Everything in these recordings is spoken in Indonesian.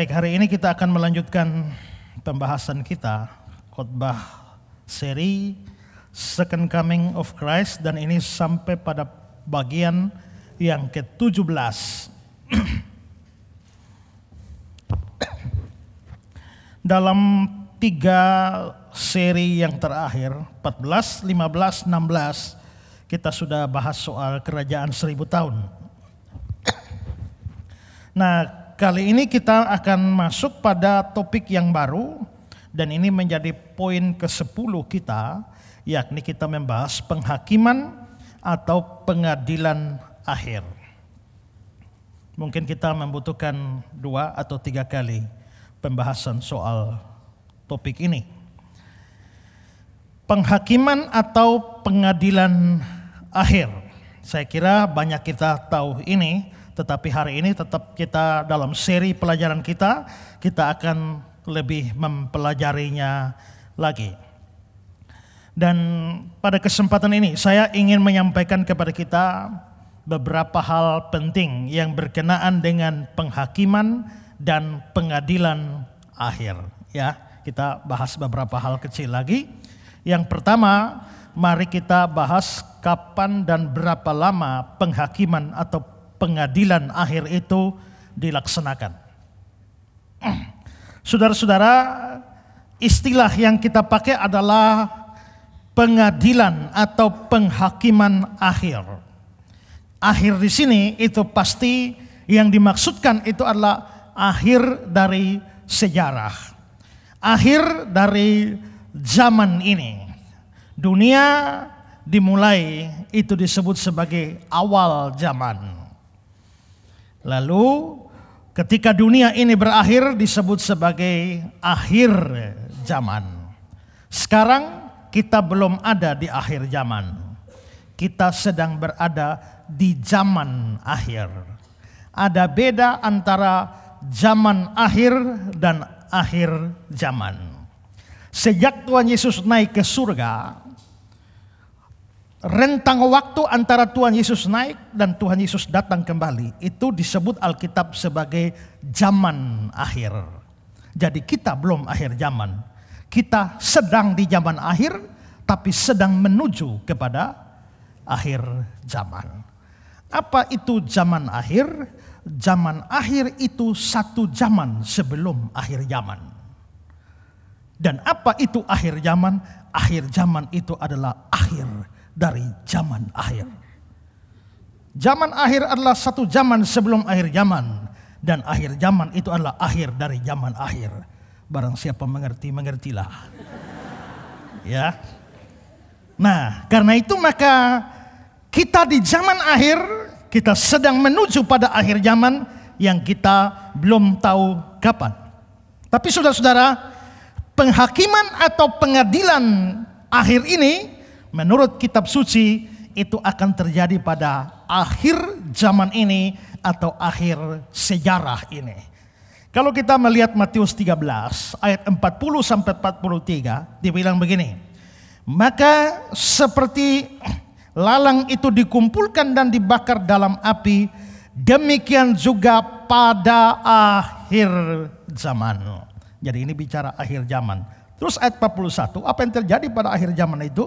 Baik, hari ini kita akan melanjutkan pembahasan kita khotbah seri Second Coming of Christ dan ini sampai pada bagian yang ke-17. Dalam tiga seri yang terakhir, 14, 15, 16, kita sudah bahas soal kerajaan seribu tahun. Nah, Kali ini kita akan masuk pada topik yang baru dan ini menjadi poin ke-10 kita yakni kita membahas penghakiman atau pengadilan akhir. Mungkin kita membutuhkan dua atau tiga kali pembahasan soal topik ini. Penghakiman atau pengadilan akhir. Saya kira banyak kita tahu ini, tetapi hari ini tetap kita dalam seri pelajaran kita, kita akan lebih mempelajarinya lagi. Dan pada kesempatan ini saya ingin menyampaikan kepada kita beberapa hal penting yang berkenaan dengan penghakiman dan pengadilan akhir. Ya, kita bahas beberapa hal kecil lagi. Yang pertama, mari kita bahas kapan dan berapa lama penghakiman atau pengadilan akhir itu dilaksanakan. Saudara-saudara, istilah yang kita pakai adalah pengadilan atau penghakiman akhir. Akhir di sini itu pasti yang dimaksudkan itu adalah akhir dari sejarah. Akhir dari zaman ini. Dunia dimulai itu disebut sebagai awal zaman. Lalu ketika dunia ini berakhir disebut sebagai akhir zaman. Sekarang kita belum ada di akhir zaman. Kita sedang berada di zaman akhir. Ada beda antara zaman akhir dan akhir zaman. Sejak Tuhan Yesus naik ke surga, rentang waktu antara Tuhan Yesus naik dan Tuhan Yesus datang kembali itu disebut Alkitab sebagai zaman akhir. Jadi kita belum akhir zaman. Kita sedang di zaman akhir tapi sedang menuju kepada akhir zaman. Apa itu zaman akhir? Zaman akhir itu satu zaman sebelum akhir zaman. Dan apa itu akhir zaman? Akhir zaman itu adalah akhir dari zaman akhir. Zaman akhir adalah satu zaman sebelum akhir zaman dan akhir zaman itu adalah akhir dari zaman akhir. Barang siapa mengerti, mengertilah. ya. Nah, karena itu maka kita di zaman akhir, kita sedang menuju pada akhir zaman yang kita belum tahu kapan. Tapi saudara-saudara, penghakiman atau pengadilan akhir ini menurut kitab suci itu akan terjadi pada akhir zaman ini atau akhir sejarah ini. Kalau kita melihat Matius 13 ayat 40 sampai 43 dibilang begini. Maka seperti lalang itu dikumpulkan dan dibakar dalam api, demikian juga pada akhir zaman. Jadi ini bicara akhir zaman. Terus ayat 41, apa yang terjadi pada akhir zaman itu?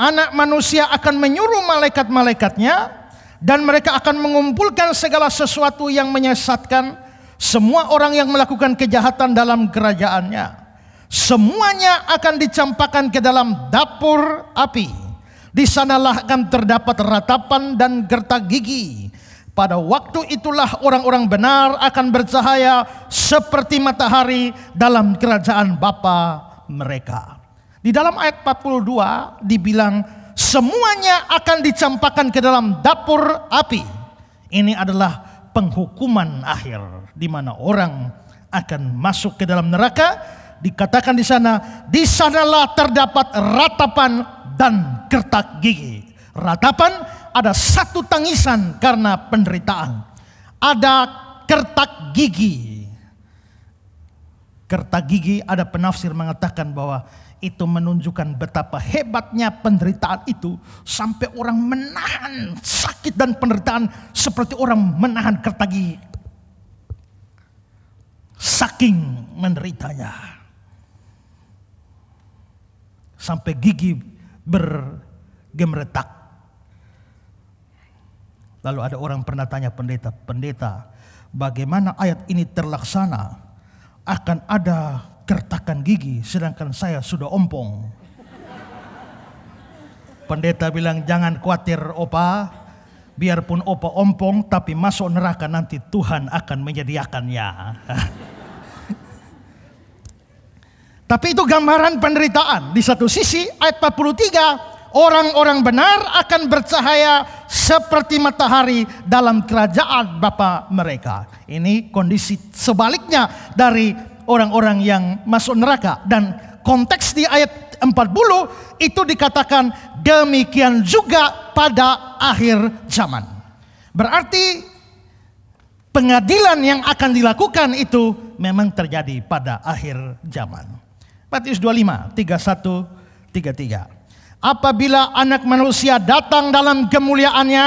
anak manusia akan menyuruh malaikat-malaikatnya dan mereka akan mengumpulkan segala sesuatu yang menyesatkan semua orang yang melakukan kejahatan dalam kerajaannya. Semuanya akan dicampakkan ke dalam dapur api. Di sanalah akan terdapat ratapan dan gertak gigi. Pada waktu itulah orang-orang benar akan bercahaya seperti matahari dalam kerajaan Bapa mereka. Di dalam ayat 42 dibilang semuanya akan dicampakkan ke dalam dapur api. Ini adalah penghukuman akhir di mana orang akan masuk ke dalam neraka. Dikatakan di sana, di sanalah terdapat ratapan dan kertak gigi. Ratapan ada satu tangisan karena penderitaan. Ada kertak gigi. kertak gigi ada penafsir mengatakan bahwa itu menunjukkan betapa hebatnya penderitaan itu sampai orang menahan sakit dan penderitaan seperti orang menahan kertagi. Saking menderitanya. Sampai gigi bergemeretak Lalu ada orang pernah tanya pendeta, pendeta bagaimana ayat ini terlaksana? Akan ada kertakan gigi sedangkan saya sudah ompong. Pendeta bilang jangan khawatir opa, biarpun opa ompong tapi masuk neraka nanti Tuhan akan menyediakannya. tapi itu gambaran penderitaan. Di satu sisi ayat 43 orang-orang benar akan bercahaya seperti matahari dalam kerajaan Bapa mereka. Ini kondisi sebaliknya dari orang-orang yang masuk neraka. Dan konteks di ayat 40 itu dikatakan demikian juga pada akhir zaman. Berarti pengadilan yang akan dilakukan itu memang terjadi pada akhir zaman. Matius 25, 31, 33. Apabila anak manusia datang dalam kemuliaannya,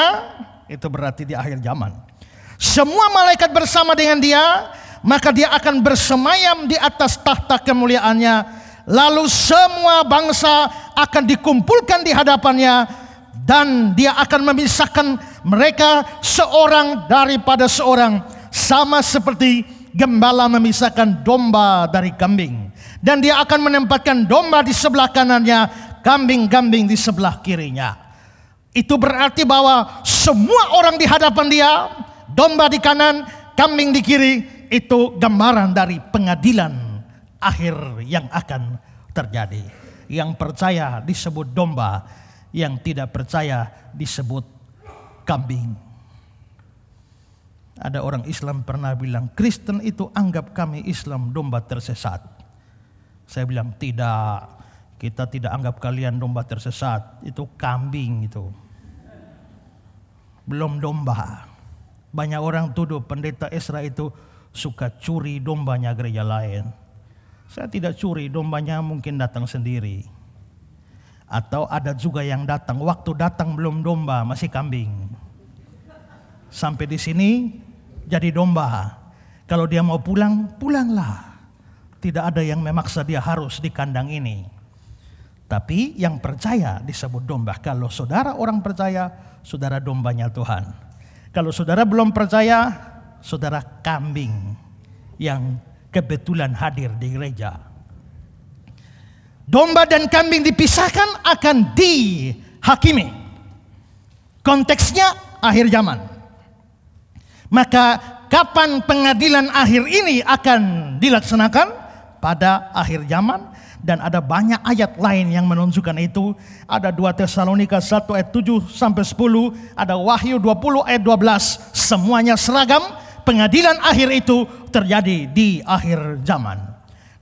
itu berarti di akhir zaman. Semua malaikat bersama dengan dia maka dia akan bersemayam di atas tahta kemuliaannya lalu semua bangsa akan dikumpulkan di hadapannya dan dia akan memisahkan mereka seorang daripada seorang sama seperti gembala memisahkan domba dari kambing dan dia akan menempatkan domba di sebelah kanannya kambing-kambing di sebelah kirinya itu berarti bahwa semua orang di hadapan dia domba di kanan kambing di kiri itu gambaran dari pengadilan akhir yang akan terjadi. Yang percaya disebut domba, yang tidak percaya disebut kambing. Ada orang Islam pernah bilang, Kristen itu anggap kami Islam domba tersesat. Saya bilang, tidak. Kita tidak anggap kalian domba tersesat. Itu kambing itu. Belum domba. Banyak orang tuduh pendeta Israel itu suka curi dombanya gereja lain. Saya tidak curi, dombanya mungkin datang sendiri. Atau ada juga yang datang, waktu datang belum domba, masih kambing. Sampai di sini jadi domba. Kalau dia mau pulang, pulanglah. Tidak ada yang memaksa dia harus di kandang ini. Tapi yang percaya disebut domba. Kalau saudara orang percaya, saudara dombanya Tuhan. Kalau saudara belum percaya, saudara kambing yang kebetulan hadir di gereja. Domba dan kambing dipisahkan akan dihakimi. Konteksnya akhir zaman. Maka kapan pengadilan akhir ini akan dilaksanakan? Pada akhir zaman dan ada banyak ayat lain yang menunjukkan itu. Ada 2 Tesalonika 1 ayat 7 sampai 10, ada Wahyu 20 ayat 12, semuanya seragam pengadilan akhir itu terjadi di akhir zaman.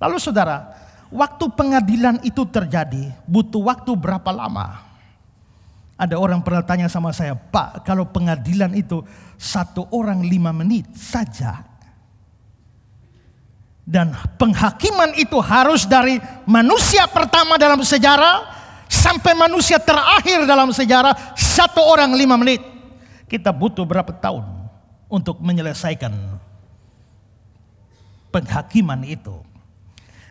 Lalu saudara, waktu pengadilan itu terjadi butuh waktu berapa lama? Ada orang pernah tanya sama saya, Pak kalau pengadilan itu satu orang lima menit saja. Dan penghakiman itu harus dari manusia pertama dalam sejarah sampai manusia terakhir dalam sejarah satu orang lima menit. Kita butuh berapa tahun? untuk menyelesaikan penghakiman itu.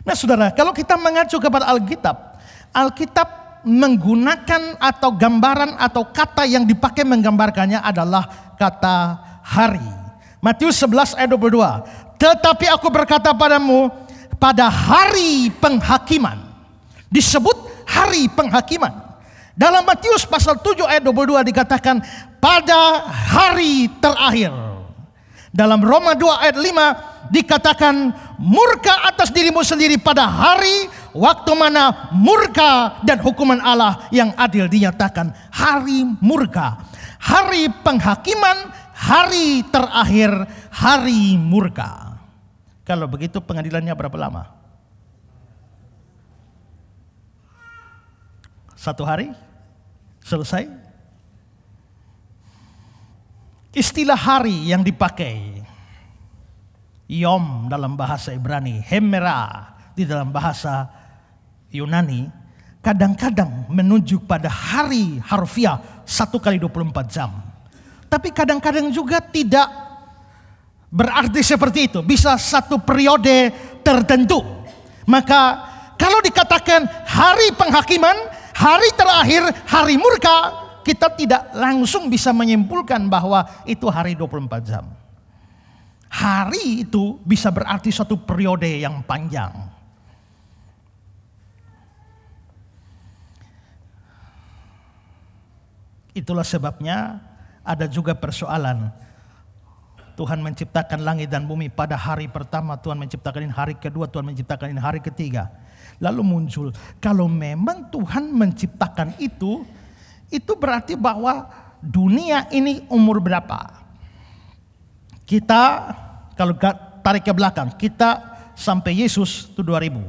Nah saudara, kalau kita mengacu kepada Alkitab, Alkitab menggunakan atau gambaran atau kata yang dipakai menggambarkannya adalah kata hari. Matius 11 ayat 22. Tetapi aku berkata padamu, pada hari penghakiman. Disebut hari penghakiman. Dalam Matius pasal 7 ayat 22 dikatakan, pada hari terakhir dalam Roma 2 ayat 5 dikatakan murka atas dirimu sendiri pada hari waktu mana murka dan hukuman Allah yang adil dinyatakan. Hari murka, hari penghakiman, hari terakhir, hari murka. Kalau begitu pengadilannya berapa lama? Satu hari? Selesai? Istilah hari yang dipakai. Yom dalam bahasa Ibrani, Hemera di dalam bahasa Yunani, kadang-kadang menunjuk pada hari harfiah satu kali 24 jam. Tapi kadang-kadang juga tidak berarti seperti itu, bisa satu periode tertentu. Maka kalau dikatakan hari penghakiman, hari terakhir, hari murka, kita tidak langsung bisa menyimpulkan bahwa itu hari 24 jam. Hari itu bisa berarti suatu periode yang panjang. Itulah sebabnya ada juga persoalan. Tuhan menciptakan langit dan bumi pada hari pertama, Tuhan menciptakan ini hari kedua, Tuhan menciptakan ini hari ketiga. Lalu muncul, kalau memang Tuhan menciptakan itu, itu berarti bahwa dunia ini umur berapa? Kita kalau tarik ke belakang, kita sampai Yesus itu 2000.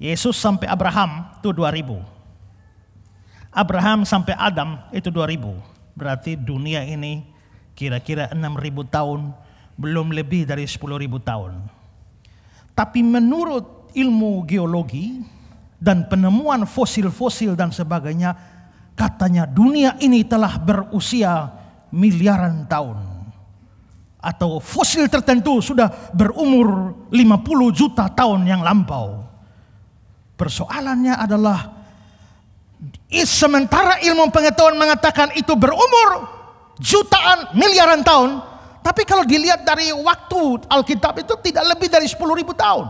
Yesus sampai Abraham itu 2000. Abraham sampai Adam itu 2000. Berarti dunia ini kira-kira 6000 tahun, belum lebih dari 10000 tahun. Tapi menurut ilmu geologi dan penemuan fosil-fosil dan sebagainya, Katanya dunia ini telah berusia miliaran tahun. Atau fosil tertentu sudah berumur 50 juta tahun yang lampau. Persoalannya adalah sementara ilmu pengetahuan mengatakan itu berumur jutaan miliaran tahun. Tapi kalau dilihat dari waktu Alkitab itu tidak lebih dari 10 ribu tahun.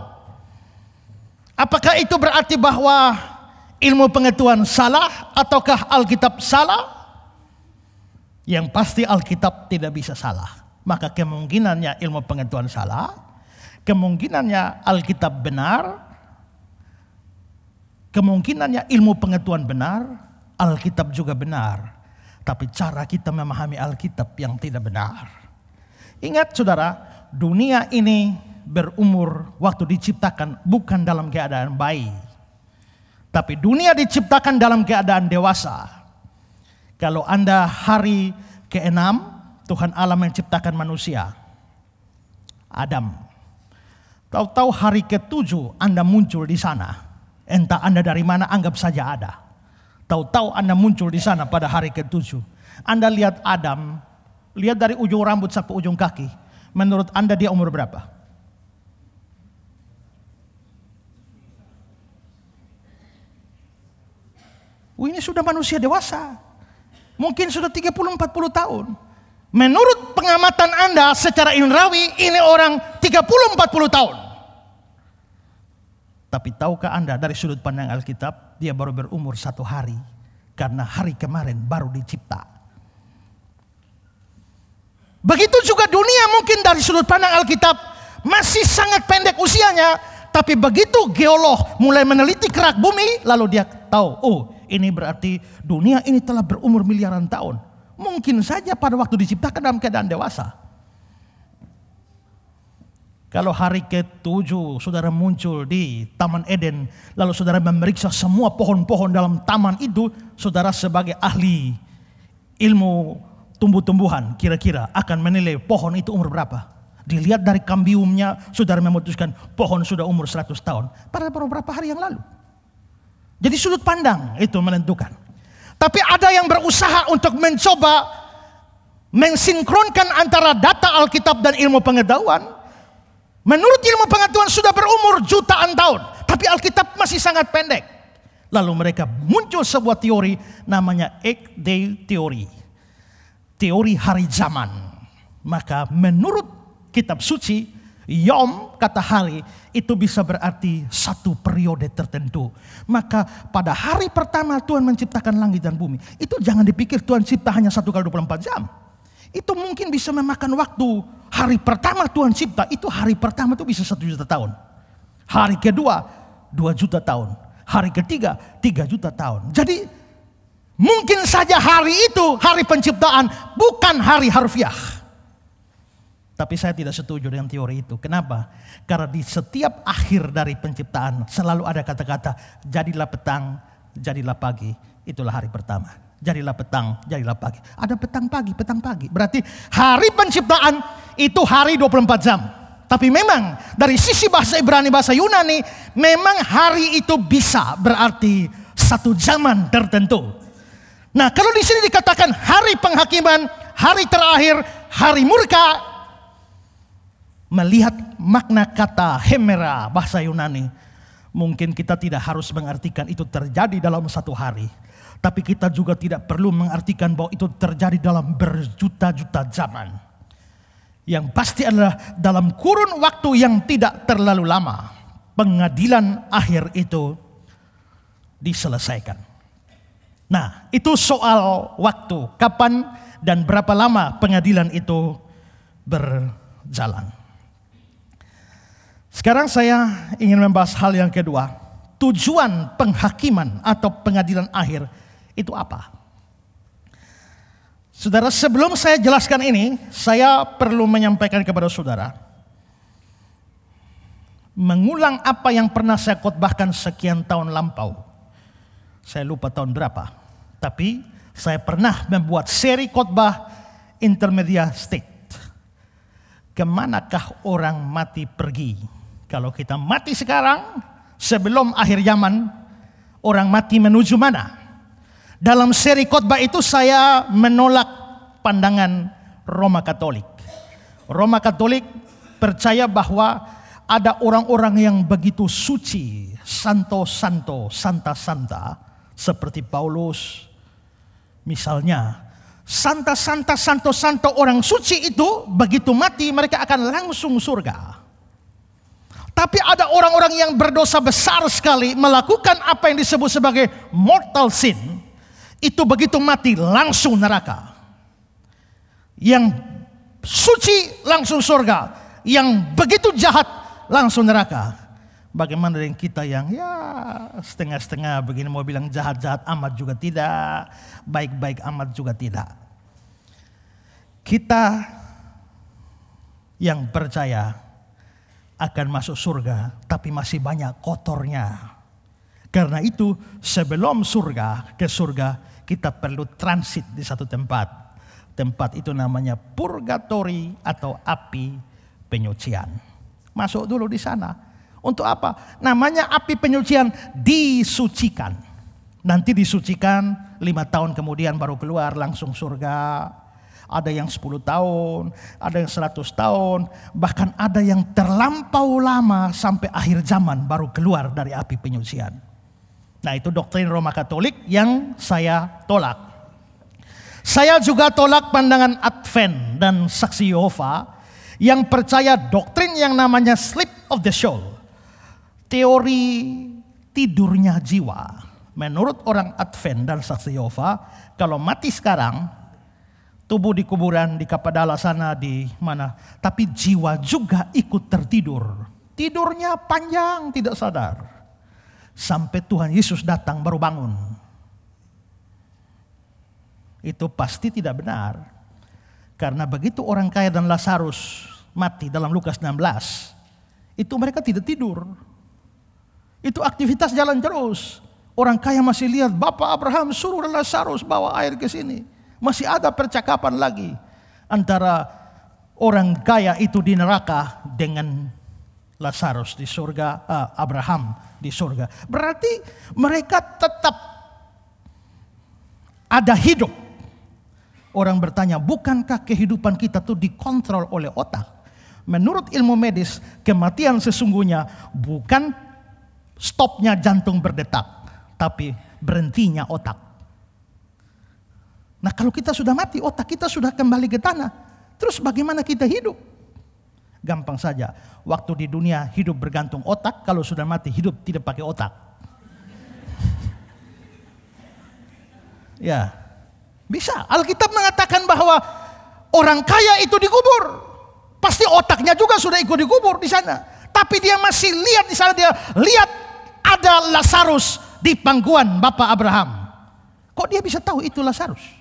Apakah itu berarti bahwa ilmu pengetahuan salah ataukah Alkitab salah? Yang pasti Alkitab tidak bisa salah. Maka kemungkinannya ilmu pengetahuan salah, kemungkinannya Alkitab benar, kemungkinannya ilmu pengetahuan benar, Alkitab juga benar. Tapi cara kita memahami Alkitab yang tidak benar. Ingat saudara, dunia ini berumur waktu diciptakan bukan dalam keadaan baik tapi dunia diciptakan dalam keadaan dewasa. Kalau Anda hari keenam Tuhan Allah menciptakan manusia. Adam. Tahu-tahu hari ketujuh Anda muncul di sana. Entah Anda dari mana, anggap saja ada. Tahu-tahu Anda muncul di sana pada hari ketujuh. Anda lihat Adam, lihat dari ujung rambut sampai ujung kaki. Menurut Anda dia umur berapa? Oh, ini sudah manusia dewasa. Mungkin sudah 30-40 tahun. Menurut pengamatan Anda secara indrawi, ini orang 30-40 tahun. Tapi tahukah Anda dari sudut pandang Alkitab, dia baru berumur satu hari. Karena hari kemarin baru dicipta. Begitu juga dunia mungkin dari sudut pandang Alkitab, masih sangat pendek usianya. Tapi begitu geolog mulai meneliti kerak bumi, lalu dia tahu, oh ini berarti dunia ini telah berumur miliaran tahun. Mungkin saja pada waktu diciptakan dalam keadaan dewasa. Kalau hari ke-7 saudara muncul di Taman Eden, lalu saudara memeriksa semua pohon-pohon dalam taman itu, saudara sebagai ahli ilmu tumbuh-tumbuhan kira-kira akan menilai pohon itu umur berapa. Dilihat dari kambiumnya, saudara memutuskan pohon sudah umur 100 tahun. Pada beberapa hari yang lalu. Jadi sudut pandang itu menentukan. Tapi ada yang berusaha untuk mencoba mensinkronkan antara data Alkitab dan ilmu pengetahuan. Menurut ilmu pengetahuan sudah berumur jutaan tahun, tapi Alkitab masih sangat pendek. Lalu mereka muncul sebuah teori namanya eight day theory. Teori hari zaman. Maka menurut kitab suci Yom kata hari itu bisa berarti satu periode tertentu. Maka pada hari pertama Tuhan menciptakan langit dan bumi. Itu jangan dipikir Tuhan cipta hanya satu kali 24 jam. Itu mungkin bisa memakan waktu hari pertama Tuhan cipta. Itu hari pertama itu bisa satu juta tahun. Hari kedua dua juta tahun. Hari ketiga tiga juta tahun. Jadi Mungkin saja hari itu hari penciptaan bukan hari harfiah. Tapi saya tidak setuju dengan teori itu. Kenapa? Karena di setiap akhir dari penciptaan selalu ada kata-kata jadilah petang, jadilah pagi, itulah hari pertama. Jadilah petang, jadilah pagi. Ada petang pagi, petang pagi. Berarti hari penciptaan itu hari 24 jam. Tapi memang dari sisi bahasa Ibrani, bahasa Yunani, memang hari itu bisa berarti satu zaman tertentu. Nah kalau di sini dikatakan hari penghakiman, hari terakhir, hari murka, melihat makna kata hemera bahasa Yunani, mungkin kita tidak harus mengartikan itu terjadi dalam satu hari. Tapi kita juga tidak perlu mengartikan bahwa itu terjadi dalam berjuta-juta zaman. Yang pasti adalah dalam kurun waktu yang tidak terlalu lama, pengadilan akhir itu diselesaikan. Nah, itu soal waktu, kapan dan berapa lama pengadilan itu berjalan. Sekarang saya ingin membahas hal yang kedua. Tujuan penghakiman atau pengadilan akhir itu apa? Saudara, sebelum saya jelaskan ini, saya perlu menyampaikan kepada saudara. Mengulang apa yang pernah saya khotbahkan sekian tahun lampau. Saya lupa tahun berapa. Tapi saya pernah membuat seri khotbah intermedia state. Kemanakah orang mati pergi? Kalau kita mati sekarang, sebelum akhir zaman, orang mati menuju mana? Dalam seri khotbah itu saya menolak pandangan Roma Katolik. Roma Katolik percaya bahwa ada orang-orang yang begitu suci, santo-santo, santa-santa, seperti Paulus, Misalnya, santa-santa, santo-santo orang suci itu begitu mati mereka akan langsung surga. Tapi ada orang-orang yang berdosa besar sekali melakukan apa yang disebut sebagai mortal sin. Itu begitu mati langsung neraka. Yang suci langsung surga. Yang begitu jahat langsung neraka. Bagaimana dengan kita yang ya setengah-setengah begini mau bilang jahat-jahat amat juga tidak, baik-baik amat juga tidak. Kita yang percaya akan masuk surga, tapi masih banyak kotornya. Karena itu sebelum surga, ke surga, kita perlu transit di satu tempat. Tempat itu namanya purgatori atau api penyucian. Masuk dulu di sana. Untuk apa? Namanya api penyucian disucikan. Nanti disucikan lima tahun kemudian baru keluar langsung surga ada yang 10 tahun, ada yang 100 tahun, bahkan ada yang terlampau lama sampai akhir zaman baru keluar dari api penyucian. Nah itu doktrin Roma Katolik yang saya tolak. Saya juga tolak pandangan Advent dan Saksi Yehova yang percaya doktrin yang namanya sleep of the soul. Teori tidurnya jiwa. Menurut orang Advent dan Saksi Yehova, kalau mati sekarang tubuh di kuburan di Kapadala sana di mana, tapi jiwa juga ikut tertidur. Tidurnya panjang tidak sadar. Sampai Tuhan Yesus datang baru bangun. Itu pasti tidak benar. Karena begitu orang kaya dan Lazarus mati dalam Lukas 16, itu mereka tidak tidur. Itu aktivitas jalan terus. Orang kaya masih lihat, Bapak Abraham suruh Lazarus bawa air ke sini. Masih ada percakapan lagi antara orang kaya itu di neraka dengan Lazarus di surga, uh, Abraham di surga. Berarti mereka tetap ada hidup. Orang bertanya, bukankah kehidupan kita tuh dikontrol oleh otak? Menurut ilmu medis, kematian sesungguhnya bukan stopnya jantung berdetak, tapi berhentinya otak. Nah kalau kita sudah mati, otak kita sudah kembali ke tanah. Terus bagaimana kita hidup? Gampang saja. Waktu di dunia hidup bergantung otak, kalau sudah mati hidup tidak pakai otak. ya, bisa. Alkitab mengatakan bahwa orang kaya itu dikubur. Pasti otaknya juga sudah ikut dikubur di sana. Tapi dia masih lihat di sana dia lihat ada Lazarus di pangkuan Bapak Abraham. Kok dia bisa tahu itu Lazarus?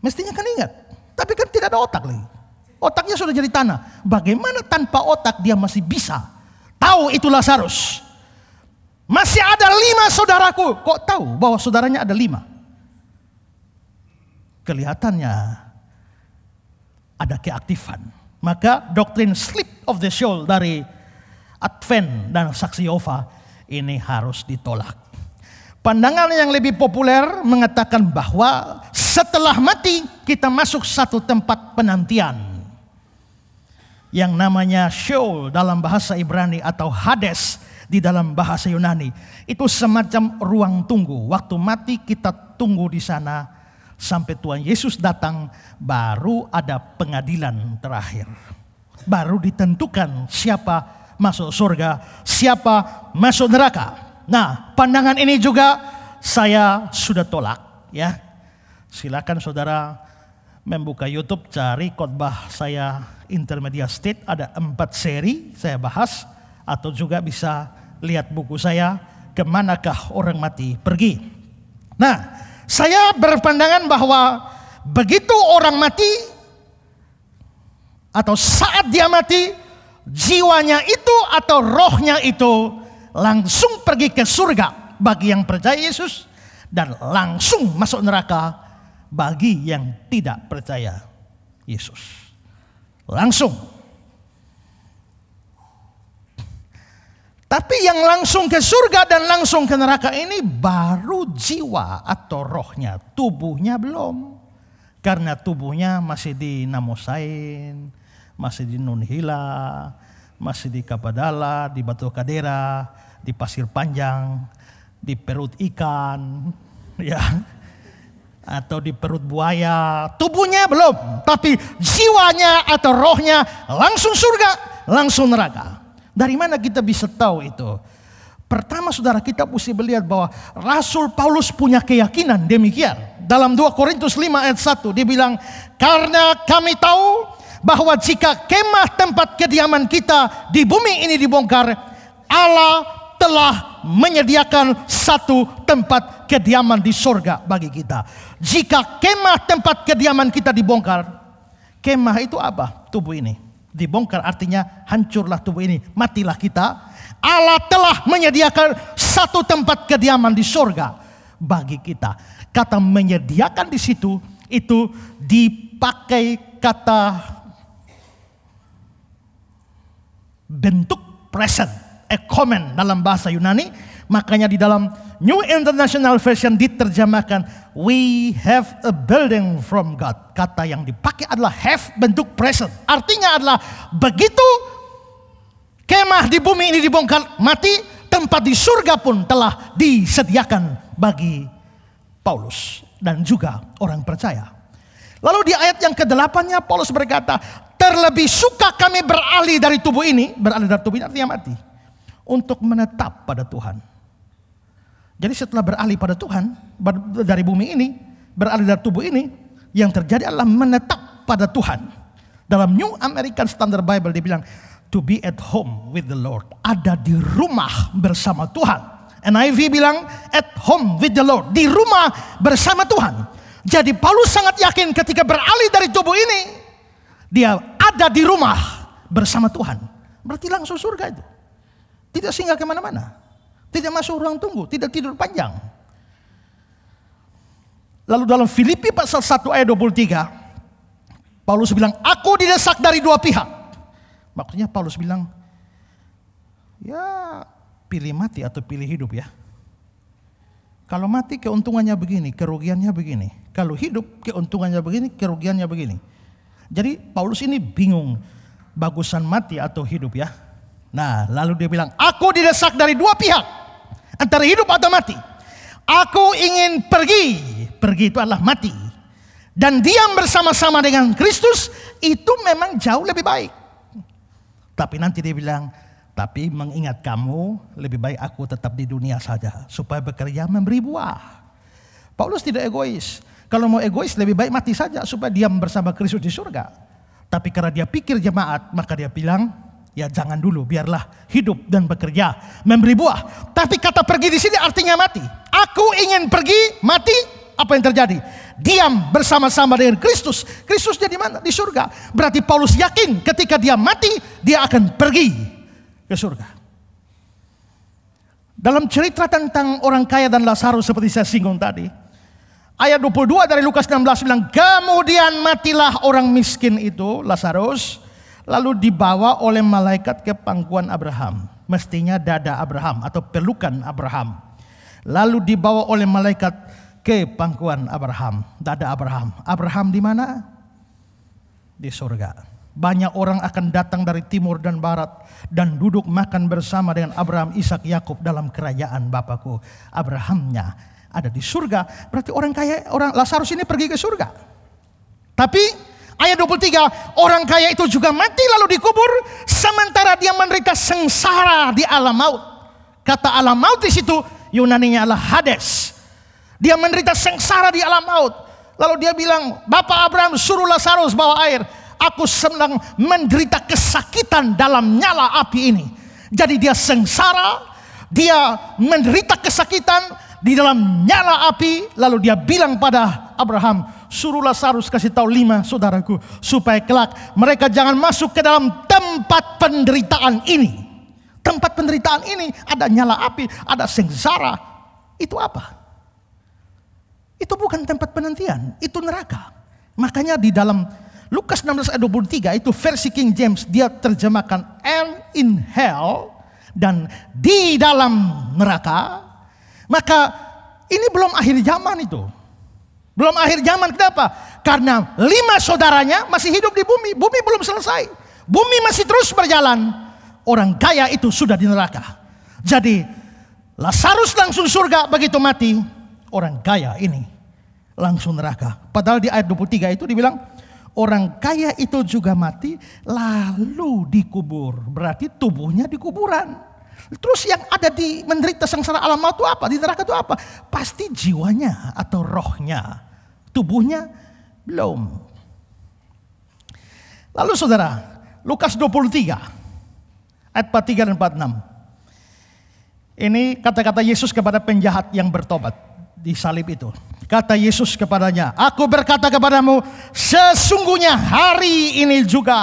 Mestinya kan ingat. Tapi kan tidak ada otak lagi. Otaknya sudah jadi tanah. Bagaimana tanpa otak dia masih bisa tahu itu Lazarus? Masih ada lima saudaraku. Kok tahu bahwa saudaranya ada lima? Kelihatannya ada keaktifan. Maka doktrin slip of the soul dari Advent dan Saksi Yova ini harus ditolak. Pandangan yang lebih populer mengatakan bahwa setelah mati kita masuk satu tempat penantian. Yang namanya Sheol dalam bahasa Ibrani atau Hades di dalam bahasa Yunani. Itu semacam ruang tunggu. Waktu mati kita tunggu di sana sampai Tuhan Yesus datang baru ada pengadilan terakhir. Baru ditentukan siapa masuk surga, siapa masuk neraka. Nah, pandangan ini juga saya sudah tolak ya. Silakan saudara membuka YouTube cari khotbah saya Intermedia State ada empat seri saya bahas atau juga bisa lihat buku saya kemanakah orang mati pergi. Nah, saya berpandangan bahwa begitu orang mati atau saat dia mati jiwanya itu atau rohnya itu langsung pergi ke surga bagi yang percaya Yesus dan langsung masuk neraka bagi yang tidak percaya Yesus. Langsung. Tapi yang langsung ke surga dan langsung ke neraka ini baru jiwa atau rohnya, tubuhnya belum. Karena tubuhnya masih di namosain, masih di nunhila, masih di Kapadala, di Batu Kadera, di Pasir Panjang, di perut ikan, ya atau di perut buaya. Tubuhnya belum, tapi jiwanya atau rohnya langsung surga, langsung neraka. Dari mana kita bisa tahu itu? Pertama saudara kita mesti melihat bahwa Rasul Paulus punya keyakinan demikian. Dalam 2 Korintus 5 ayat 1 dia bilang, "Karena kami tahu bahwa jika kemah tempat kediaman kita di bumi ini dibongkar, Allah telah menyediakan satu tempat kediaman di sorga bagi kita. Jika kemah tempat kediaman kita dibongkar, kemah itu apa? Tubuh ini. Dibongkar artinya hancurlah tubuh ini, matilah kita. Allah telah menyediakan satu tempat kediaman di sorga bagi kita. Kata menyediakan di situ itu dipakai kata bentuk present, a ekomen dalam bahasa Yunani. Makanya di dalam New International Version diterjemahkan we have a building from God. Kata yang dipakai adalah have bentuk present. Artinya adalah begitu kemah di bumi ini dibongkar mati, tempat di surga pun telah disediakan bagi Paulus dan juga orang percaya. Lalu di ayat yang ke 8 Paulus berkata, terlebih suka kami beralih dari tubuh ini, beralih dari tubuh ini artinya mati, untuk menetap pada Tuhan. Jadi setelah beralih pada Tuhan, dari bumi ini, beralih dari tubuh ini, yang terjadi adalah menetap pada Tuhan. Dalam New American Standard Bible dibilang, to be at home with the Lord. Ada di rumah bersama Tuhan. NIV bilang, at home with the Lord. Di rumah bersama Tuhan. Jadi Paulus sangat yakin ketika beralih dari tubuh ini, dia ada di rumah bersama Tuhan. Berarti langsung surga itu. Tidak singgah kemana-mana. Tidak masuk ruang tunggu, tidak tidur panjang. Lalu dalam Filipi pasal 1 ayat 23, Paulus bilang, aku didesak dari dua pihak. Maksudnya Paulus bilang, ya pilih mati atau pilih hidup ya. Kalau mati keuntungannya begini, kerugiannya begini. Kalau hidup keuntungannya begini, kerugiannya begini. Jadi Paulus ini bingung bagusan mati atau hidup ya. Nah lalu dia bilang, aku didesak dari dua pihak. Antara hidup atau mati. Aku ingin pergi. Pergi itu adalah mati. Dan diam bersama-sama dengan Kristus itu memang jauh lebih baik. Tapi nanti dia bilang, tapi mengingat kamu, lebih baik aku tetap di dunia saja supaya bekerja memberi buah. Paulus tidak egois. Kalau mau egois lebih baik mati saja supaya diam bersama Kristus di surga. Tapi karena dia pikir jemaat, maka dia bilang, ya jangan dulu, biarlah hidup dan bekerja, memberi buah. Tapi kata pergi di sini artinya mati. Aku ingin pergi, mati, apa yang terjadi? Diam bersama-sama dengan Kristus. Kristus jadi mana? Di surga. Berarti Paulus yakin ketika dia mati, dia akan pergi ke surga. Dalam cerita tentang orang kaya dan Lazarus seperti saya singgung tadi, ayat 22 dari Lukas 16 bilang, kemudian matilah orang miskin itu, Lazarus, lalu dibawa oleh malaikat ke pangkuan Abraham. Mestinya dada Abraham atau pelukan Abraham. Lalu dibawa oleh malaikat ke pangkuan Abraham, dada Abraham. Abraham di mana? Di surga. Banyak orang akan datang dari timur dan barat dan duduk makan bersama dengan Abraham, Ishak, Yakub dalam kerajaan Bapakku. Abrahamnya ada di surga. Berarti orang kaya, orang Lazarus ini pergi ke surga. Tapi ayat 23, orang kaya itu juga mati lalu dikubur sementara dia menderita sengsara di alam maut. Kata alam maut di situ Yunaninya adalah Hades. Dia menderita sengsara di alam maut. Lalu dia bilang, Bapak Abraham suruh Lazarus bawa air. Aku sedang menderita kesakitan dalam nyala api ini. Jadi dia sengsara, dia menderita kesakitan, di dalam nyala api. Lalu dia bilang pada Abraham, suruh Lazarus kasih tahu lima saudaraku. Supaya kelak mereka jangan masuk ke dalam tempat penderitaan ini. Tempat penderitaan ini ada nyala api, ada sengsara. Itu apa? Itu bukan tempat penantian, itu neraka. Makanya di dalam Lukas 16 ayat 23 itu versi King James dia terjemahkan and in hell dan di dalam neraka maka ini belum akhir zaman itu. Belum akhir zaman, kenapa? Karena lima saudaranya masih hidup di bumi. Bumi belum selesai. Bumi masih terus berjalan. Orang kaya itu sudah di neraka. Jadi Lazarus langsung surga begitu mati. Orang kaya ini langsung neraka. Padahal di ayat 23 itu dibilang orang kaya itu juga mati lalu dikubur. Berarti tubuhnya di kuburan. Terus yang ada di menderita sengsara alam maut itu apa? Di neraka itu apa? Pasti jiwanya atau rohnya. Tubuhnya belum. Lalu saudara, Lukas 23 ayat 43 dan 46. Ini kata-kata Yesus kepada penjahat yang bertobat di salib itu. Kata Yesus kepadanya, "Aku berkata kepadamu, sesungguhnya hari ini juga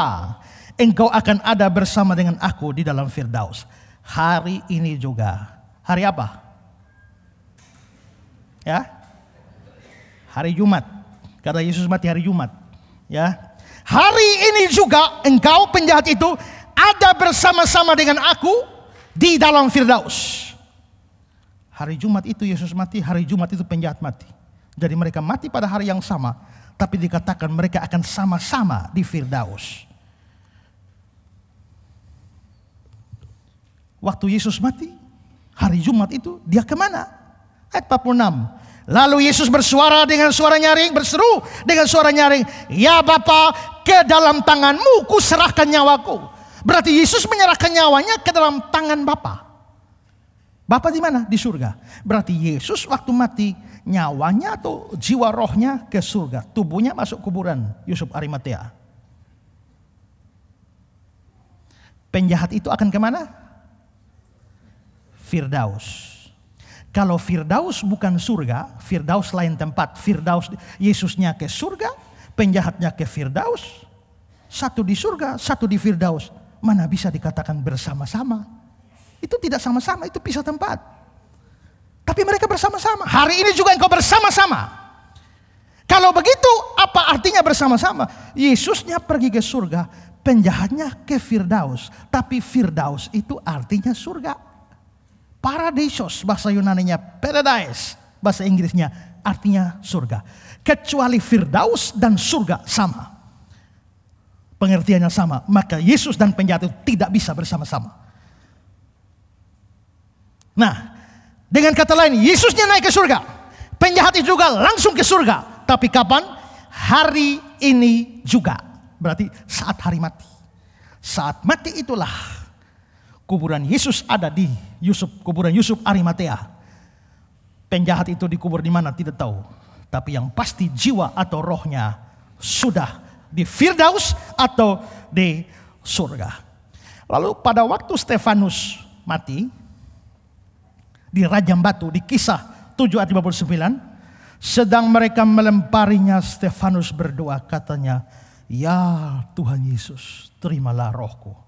engkau akan ada bersama dengan aku di dalam Firdaus." hari ini juga. Hari apa? Ya. Hari Jumat. Kata Yesus mati hari Jumat. Ya. Hari ini juga engkau penjahat itu ada bersama-sama dengan aku di dalam Firdaus. Hari Jumat itu Yesus mati, hari Jumat itu penjahat mati. Jadi mereka mati pada hari yang sama, tapi dikatakan mereka akan sama-sama di Firdaus. Waktu Yesus mati, hari Jumat itu, dia kemana? Ayat 46. Lalu Yesus bersuara dengan suara nyaring, berseru dengan suara nyaring, Ya Bapa, ke dalam tanganmu ku serahkan nyawaku. Berarti Yesus menyerahkan nyawanya ke dalam tangan Bapa. Bapa di mana? Di surga. Berarti Yesus waktu mati, nyawanya atau jiwa rohnya ke surga. Tubuhnya masuk kuburan Yusuf Arimatea. Penjahat itu akan kemana? Firdaus. Kalau Firdaus bukan surga, Firdaus lain tempat. Firdaus Yesusnya ke surga, penjahatnya ke Firdaus. Satu di surga, satu di Firdaus. Mana bisa dikatakan bersama-sama? Itu tidak sama-sama, itu pisah tempat. Tapi mereka bersama-sama. Hari ini juga engkau bersama-sama. Kalau begitu, apa artinya bersama-sama? Yesusnya pergi ke surga, penjahatnya ke Firdaus. Tapi Firdaus itu artinya surga. Paradisos bahasa Yunani-nya, paradise bahasa Inggrisnya artinya surga. Kecuali Firdaus dan surga sama. Pengertiannya sama, maka Yesus dan penjahat itu tidak bisa bersama-sama. Nah, dengan kata lain, Yesusnya naik ke surga. Penjahat itu juga langsung ke surga. Tapi kapan? Hari ini juga. Berarti saat hari mati. Saat mati itulah Kuburan Yesus ada di Yusuf, kuburan Yusuf Arimatea. Penjahat itu dikubur di mana tidak tahu. Tapi yang pasti jiwa atau rohnya sudah di Firdaus atau di surga. Lalu pada waktu Stefanus mati di Rajam Batu di kisah 7 ayat 59 sedang mereka melemparinya Stefanus berdoa katanya, "Ya Tuhan Yesus, terimalah rohku."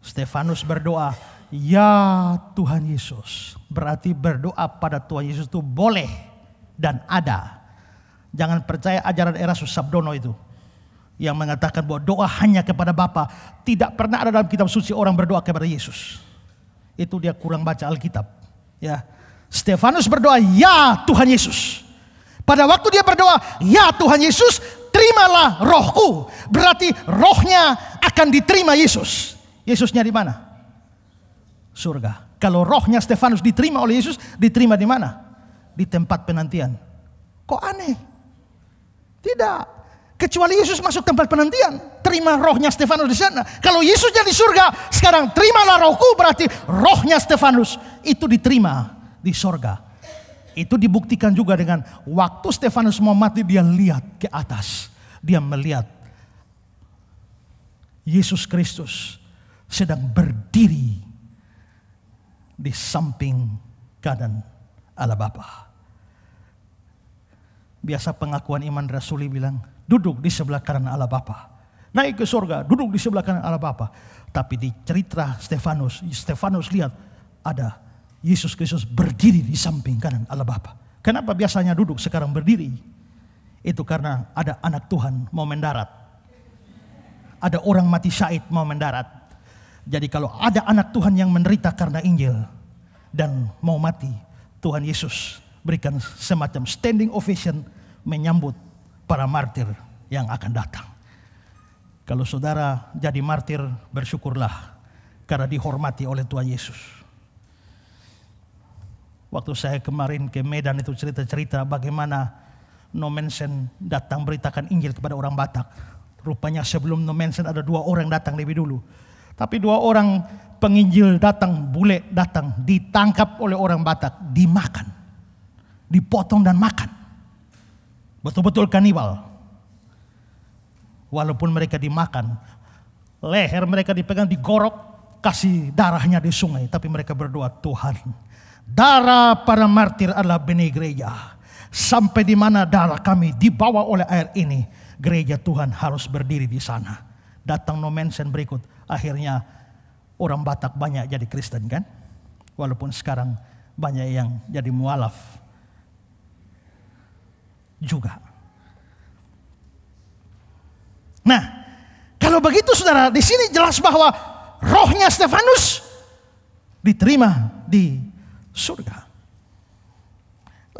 Stefanus berdoa, "Ya Tuhan Yesus." Berarti berdoa pada Tuhan Yesus itu boleh dan ada. Jangan percaya ajaran era Sabdono itu yang mengatakan bahwa doa hanya kepada Bapa tidak pernah ada dalam kitab suci orang berdoa kepada Yesus. Itu dia kurang baca Alkitab. Ya. Stefanus berdoa, "Ya Tuhan Yesus." Pada waktu dia berdoa, "Ya Tuhan Yesus, terimalah rohku." Berarti rohnya akan diterima Yesus. Yesusnya di mana? Surga. Kalau rohnya Stefanus diterima oleh Yesus, diterima di mana? Di tempat penantian. Kok aneh? Tidak. Kecuali Yesus masuk tempat penantian, terima rohnya Stefanus di sana. Kalau Yesusnya di surga, sekarang terimalah rohku berarti rohnya Stefanus itu diterima di surga. Itu dibuktikan juga dengan waktu Stefanus mau mati dia lihat ke atas. Dia melihat Yesus Kristus sedang berdiri di samping kanan Allah Bapa. Biasa pengakuan iman Rasuli bilang, duduk di sebelah kanan Allah Bapa. Naik ke surga, duduk di sebelah kanan Allah Bapa. Tapi di cerita Stefanus, Stefanus lihat ada Yesus Kristus berdiri di samping kanan Allah Bapa. Kenapa biasanya duduk sekarang berdiri? Itu karena ada anak Tuhan mau mendarat. Ada orang mati syahid mau mendarat jadi kalau ada anak Tuhan yang menderita karena Injil dan mau mati, Tuhan Yesus berikan semacam standing ovation menyambut para martir yang akan datang. Kalau saudara jadi martir, bersyukurlah karena dihormati oleh Tuhan Yesus. Waktu saya kemarin ke Medan itu cerita-cerita bagaimana Nomensen datang beritakan Injil kepada orang Batak. Rupanya sebelum Nomensen ada dua orang datang lebih dulu tapi dua orang penginjil datang, bule datang, ditangkap oleh orang Batak, dimakan. Dipotong dan makan. Betul-betul kanibal. Walaupun mereka dimakan, leher mereka dipegang, digorok, kasih darahnya di sungai. Tapi mereka berdoa, Tuhan, darah para martir adalah benih gereja. Sampai di mana darah kami dibawa oleh air ini, gereja Tuhan harus berdiri di sana. Datang nomensen berikut, Akhirnya orang Batak banyak jadi Kristen kan? Walaupun sekarang banyak yang jadi mualaf juga. Nah, kalau begitu saudara, di sini jelas bahwa rohnya Stefanus diterima di surga.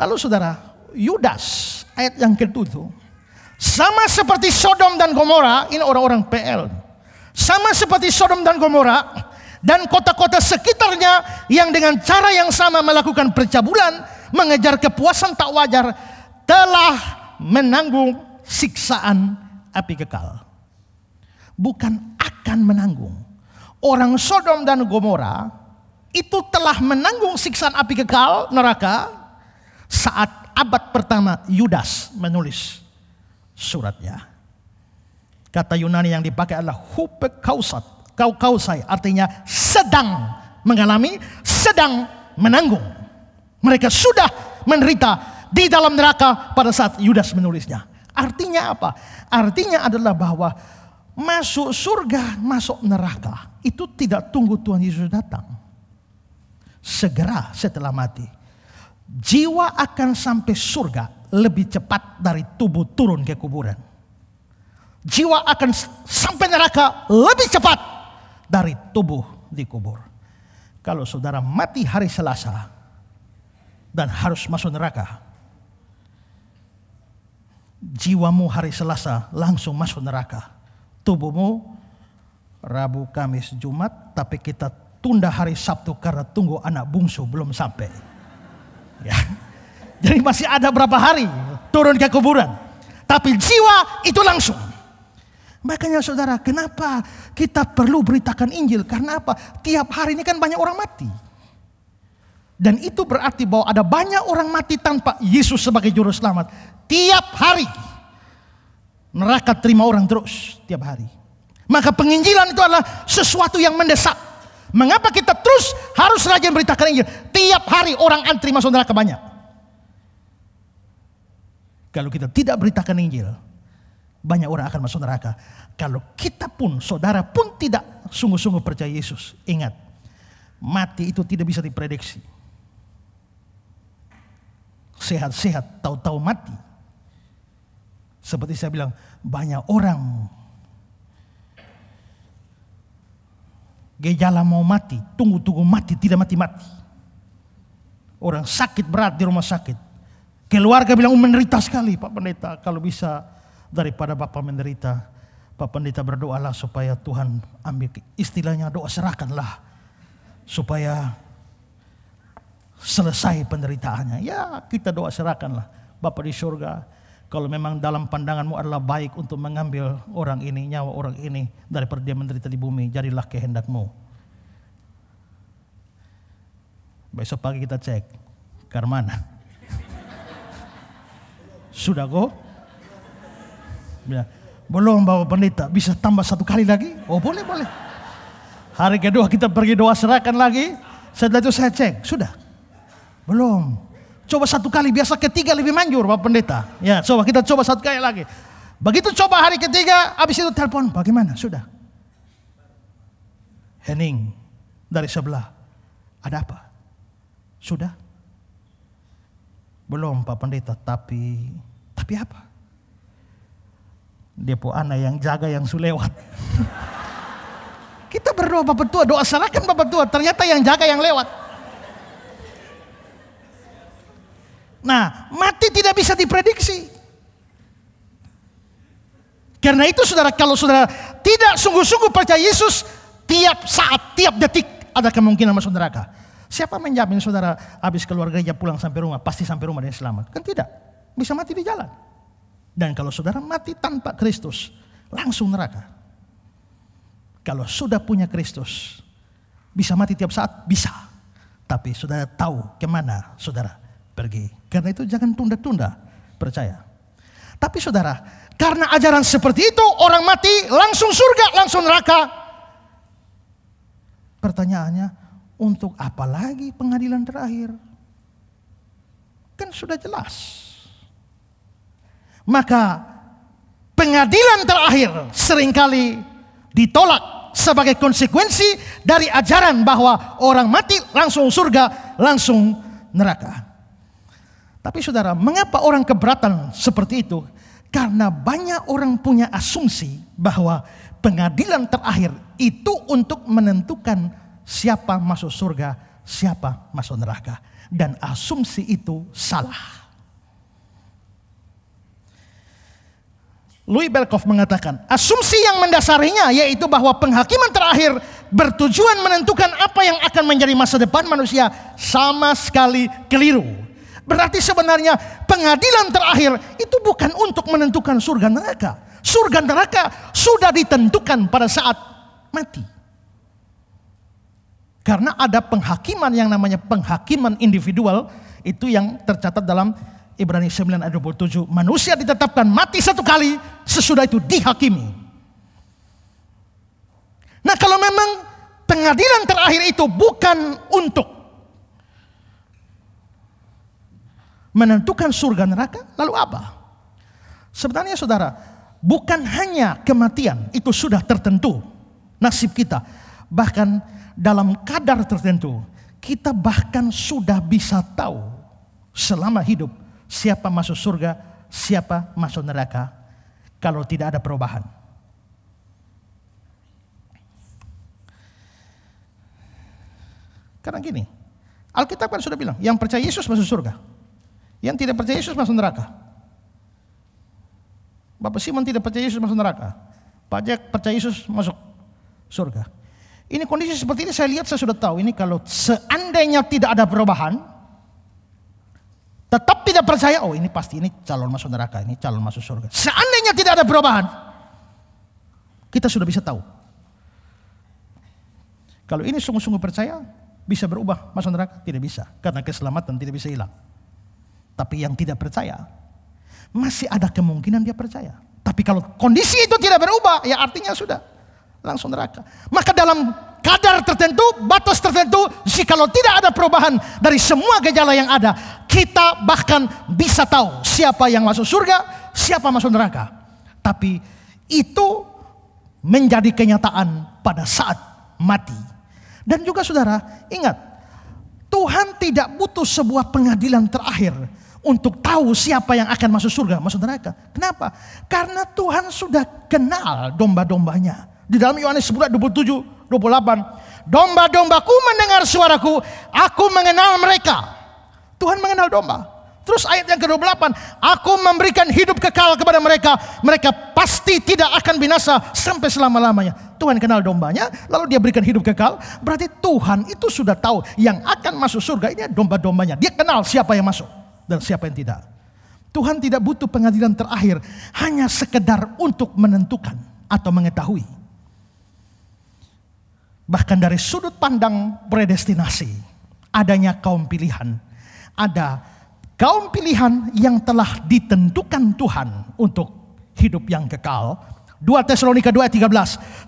Lalu saudara, Yudas ayat yang ketujuh sama seperti Sodom dan Gomora, ini orang-orang PL. Sama seperti Sodom dan Gomora dan kota-kota sekitarnya yang dengan cara yang sama melakukan percabulan, mengejar kepuasan tak wajar, telah menanggung siksaan api kekal. Bukan akan menanggung. Orang Sodom dan Gomora itu telah menanggung siksaan api kekal neraka saat abad pertama Yudas menulis suratnya. Kata Yunani yang dipakai adalah kausat. Kau kausai artinya sedang mengalami, sedang menanggung. Mereka sudah menderita di dalam neraka pada saat Yudas menulisnya. Artinya apa? Artinya adalah bahwa masuk surga, masuk neraka itu tidak tunggu Tuhan Yesus datang. Segera setelah mati. Jiwa akan sampai surga lebih cepat dari tubuh turun ke kuburan jiwa akan sampai neraka lebih cepat dari tubuh dikubur. Kalau saudara mati hari Selasa dan harus masuk neraka, jiwamu hari Selasa langsung masuk neraka. Tubuhmu Rabu, Kamis, Jumat, tapi kita tunda hari Sabtu karena tunggu anak bungsu belum sampai. Ya. Jadi masih ada berapa hari turun ke kuburan. Tapi jiwa itu langsung. Makanya saudara, kenapa kita perlu beritakan Injil? Karena apa? Tiap hari ini kan banyak orang mati. Dan itu berarti bahwa ada banyak orang mati tanpa Yesus sebagai juru selamat. Tiap hari. Neraka terima orang terus tiap hari. Maka penginjilan itu adalah sesuatu yang mendesak. Mengapa kita terus harus rajin beritakan Injil? Tiap hari orang antri masuk neraka banyak. Kalau kita tidak beritakan Injil, banyak orang akan masuk neraka. Kalau kita pun, saudara pun tidak sungguh-sungguh percaya Yesus. Ingat, mati itu tidak bisa diprediksi. Sehat-sehat, tahu-tahu mati. Seperti saya bilang, banyak orang gejala mau mati, tunggu-tunggu mati, tidak mati-mati. Orang sakit berat di rumah sakit. Keluarga bilang, oh, menderita sekali Pak Pendeta, kalau bisa daripada Bapak menderita. bapak Pendeta berdoalah supaya Tuhan ambil istilahnya doa serahkanlah supaya selesai penderitaannya. Ya kita doa serahkanlah Bapak di surga kalau memang dalam pandanganmu adalah baik untuk mengambil orang ini, nyawa orang ini daripada dia menderita di bumi, jadilah kehendakmu. Besok pagi kita cek, Karmana. Sudah kok? Ya. Belum Bapak Pendeta, bisa tambah satu kali lagi? Oh boleh, boleh. Hari kedua kita pergi doa serahkan lagi. Setelah itu saya cek, sudah. Belum. Coba satu kali, biasa ketiga lebih manjur Bapak Pendeta. Ya, coba kita coba satu kali lagi. Begitu coba hari ketiga, habis itu telepon, bagaimana? Sudah. Hening dari sebelah. Ada apa? Sudah? Belum Pak Pendeta, tapi tapi apa? Dia pun anak yang jaga yang sulewat. Kita berdoa Bapak Tua, doa serahkan Bapak Tua. Ternyata yang jaga yang lewat. Nah, mati tidak bisa diprediksi. Karena itu saudara, kalau saudara tidak sungguh-sungguh percaya Yesus, tiap saat, tiap detik ada kemungkinan masuk neraka. Siapa menjamin saudara habis keluar gereja pulang sampai rumah, pasti sampai rumah dan selamat? Kan tidak, bisa mati di jalan. Dan kalau saudara mati tanpa Kristus, langsung neraka. Kalau sudah punya Kristus, bisa mati tiap saat, bisa. Tapi saudara tahu kemana saudara pergi. Karena itu jangan tunda-tunda, percaya. Tapi saudara, karena ajaran seperti itu, orang mati langsung surga, langsung neraka. Pertanyaannya, untuk apa lagi pengadilan terakhir? Kan sudah jelas maka pengadilan terakhir seringkali ditolak sebagai konsekuensi dari ajaran bahwa orang mati langsung surga, langsung neraka. Tapi saudara, mengapa orang keberatan seperti itu? Karena banyak orang punya asumsi bahwa pengadilan terakhir itu untuk menentukan siapa masuk surga, siapa masuk neraka. Dan asumsi itu salah. Louis Berkov mengatakan, asumsi yang mendasarinya yaitu bahwa penghakiman terakhir bertujuan menentukan apa yang akan menjadi masa depan manusia sama sekali keliru. Berarti sebenarnya pengadilan terakhir itu bukan untuk menentukan surga neraka. Surga neraka sudah ditentukan pada saat mati. Karena ada penghakiman yang namanya penghakiman individual itu yang tercatat dalam Ibrani 9 ayat 27, manusia ditetapkan mati satu kali, sesudah itu dihakimi. Nah kalau memang pengadilan terakhir itu bukan untuk menentukan surga neraka, lalu apa? Sebenarnya saudara, bukan hanya kematian itu sudah tertentu nasib kita. Bahkan dalam kadar tertentu, kita bahkan sudah bisa tahu selama hidup siapa masuk surga, siapa masuk neraka kalau tidak ada perubahan. Karena gini, Alkitab kan sudah bilang, yang percaya Yesus masuk surga. Yang tidak percaya Yesus masuk neraka. Bapak Simon tidak percaya Yesus masuk neraka. Pak Jack percaya Yesus masuk surga. Ini kondisi seperti ini saya lihat saya sudah tahu. Ini kalau seandainya tidak ada perubahan, tetap tidak percaya, oh ini pasti ini calon masuk neraka, ini calon masuk surga. Seandainya tidak ada perubahan, kita sudah bisa tahu. Kalau ini sungguh-sungguh percaya, bisa berubah masuk neraka? Tidak bisa, karena keselamatan tidak bisa hilang. Tapi yang tidak percaya, masih ada kemungkinan dia percaya. Tapi kalau kondisi itu tidak berubah, ya artinya sudah langsung neraka. Maka dalam kadar tertentu, batas tertentu, jikalau tidak ada perubahan dari semua gejala yang ada, kita bahkan bisa tahu siapa yang masuk surga, siapa masuk neraka. Tapi itu menjadi kenyataan pada saat mati. Dan juga saudara, ingat, Tuhan tidak butuh sebuah pengadilan terakhir untuk tahu siapa yang akan masuk surga, masuk neraka. Kenapa? Karena Tuhan sudah kenal domba-dombanya. Di dalam Yohanes 10 27 28. Domba-dombaku mendengar suaraku, aku mengenal mereka. Tuhan mengenal domba. Terus ayat yang ke-28, aku memberikan hidup kekal kepada mereka. Mereka pasti tidak akan binasa sampai selama-lamanya. Tuhan kenal dombanya, lalu dia berikan hidup kekal. Berarti Tuhan itu sudah tahu yang akan masuk surga ini domba-dombanya. Dia kenal siapa yang masuk dan siapa yang tidak. Tuhan tidak butuh pengadilan terakhir, hanya sekedar untuk menentukan atau mengetahui bahkan dari sudut pandang predestinasi, adanya kaum pilihan. Ada kaum pilihan yang telah ditentukan Tuhan untuk hidup yang kekal. 2 Tesalonika 2 13.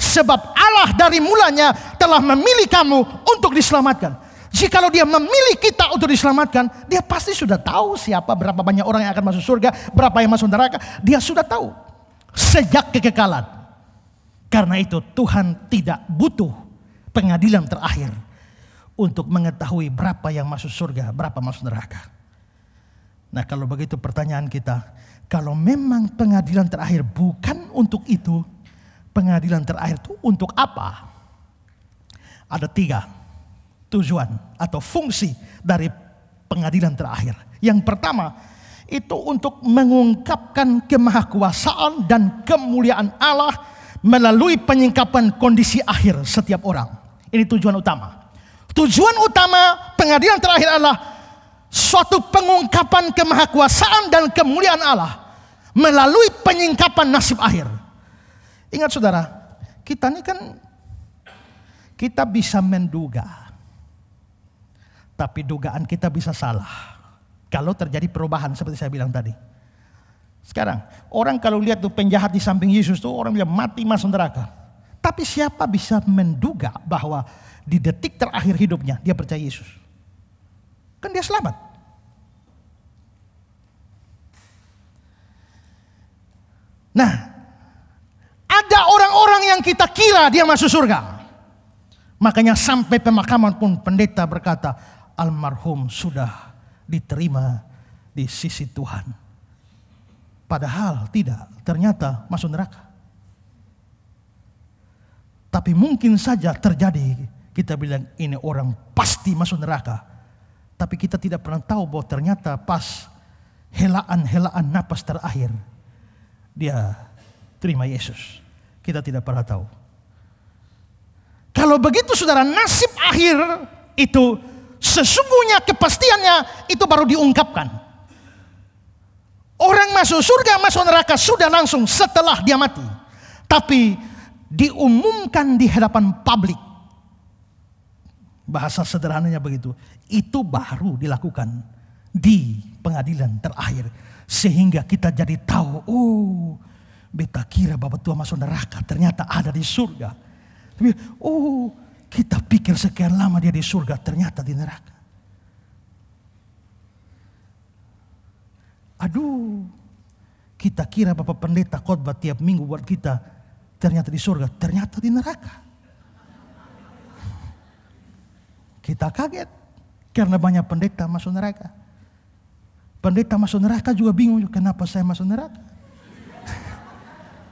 Sebab Allah dari mulanya telah memilih kamu untuk diselamatkan. Jikalau dia memilih kita untuk diselamatkan, dia pasti sudah tahu siapa, berapa banyak orang yang akan masuk surga, berapa yang masuk neraka. Dia sudah tahu sejak kekekalan. Karena itu Tuhan tidak butuh pengadilan terakhir untuk mengetahui berapa yang masuk surga, berapa masuk neraka. Nah, kalau begitu pertanyaan kita, kalau memang pengadilan terakhir bukan untuk itu, pengadilan terakhir itu untuk apa? Ada tiga tujuan atau fungsi dari pengadilan terakhir. Yang pertama, itu untuk mengungkapkan kemahakuasaan dan kemuliaan Allah melalui penyingkapan kondisi akhir setiap orang. Ini tujuan utama. Tujuan utama pengadilan terakhir adalah suatu pengungkapan kemahakuasaan dan kemuliaan Allah melalui penyingkapan nasib akhir. Ingat saudara, kita ini kan kita bisa menduga. Tapi dugaan kita bisa salah. Kalau terjadi perubahan seperti saya bilang tadi. Sekarang, orang kalau lihat tuh penjahat di samping Yesus tuh orang bilang mati masuk neraka. Tapi siapa bisa menduga bahwa di detik terakhir hidupnya dia percaya Yesus? Kan dia selamat. Nah, ada orang-orang yang kita kira dia masuk surga. Makanya sampai pemakaman pun pendeta berkata, almarhum sudah diterima di sisi Tuhan. Padahal tidak, ternyata masuk neraka. Tapi mungkin saja terjadi kita bilang ini orang pasti masuk neraka. Tapi kita tidak pernah tahu bahwa ternyata pas helaan-helaan napas terakhir dia terima Yesus. Kita tidak pernah tahu. Kalau begitu saudara nasib akhir itu sesungguhnya kepastiannya itu baru diungkapkan. Orang masuk surga, masuk neraka sudah langsung setelah dia mati. Tapi diumumkan di hadapan publik. Bahasa sederhananya begitu. Itu baru dilakukan di pengadilan terakhir. Sehingga kita jadi tahu, oh beta kira Bapak Tua masuk neraka ternyata ada di surga. Tapi, oh kita pikir sekian lama dia di surga ternyata di neraka. Aduh, kita kira Bapak Pendeta khotbah tiap minggu buat kita ternyata di surga, ternyata di neraka. Kita kaget karena banyak pendeta masuk neraka. Pendeta masuk neraka juga bingung kenapa saya masuk neraka.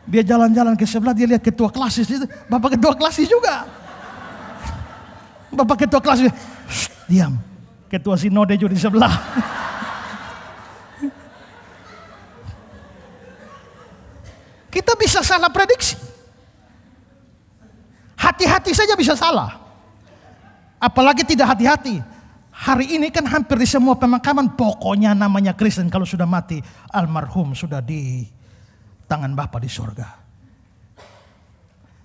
Dia jalan-jalan ke sebelah, dia lihat ketua klasis itu, bapak ketua klasis juga. Bapak ketua klasis, diam. Ketua sinode juga di sebelah. Kita bisa salah prediksi. Hati-hati saja bisa salah. Apalagi tidak hati-hati. Hari ini kan hampir di semua pemakaman pokoknya namanya Kristen kalau sudah mati almarhum sudah di tangan Bapa di surga.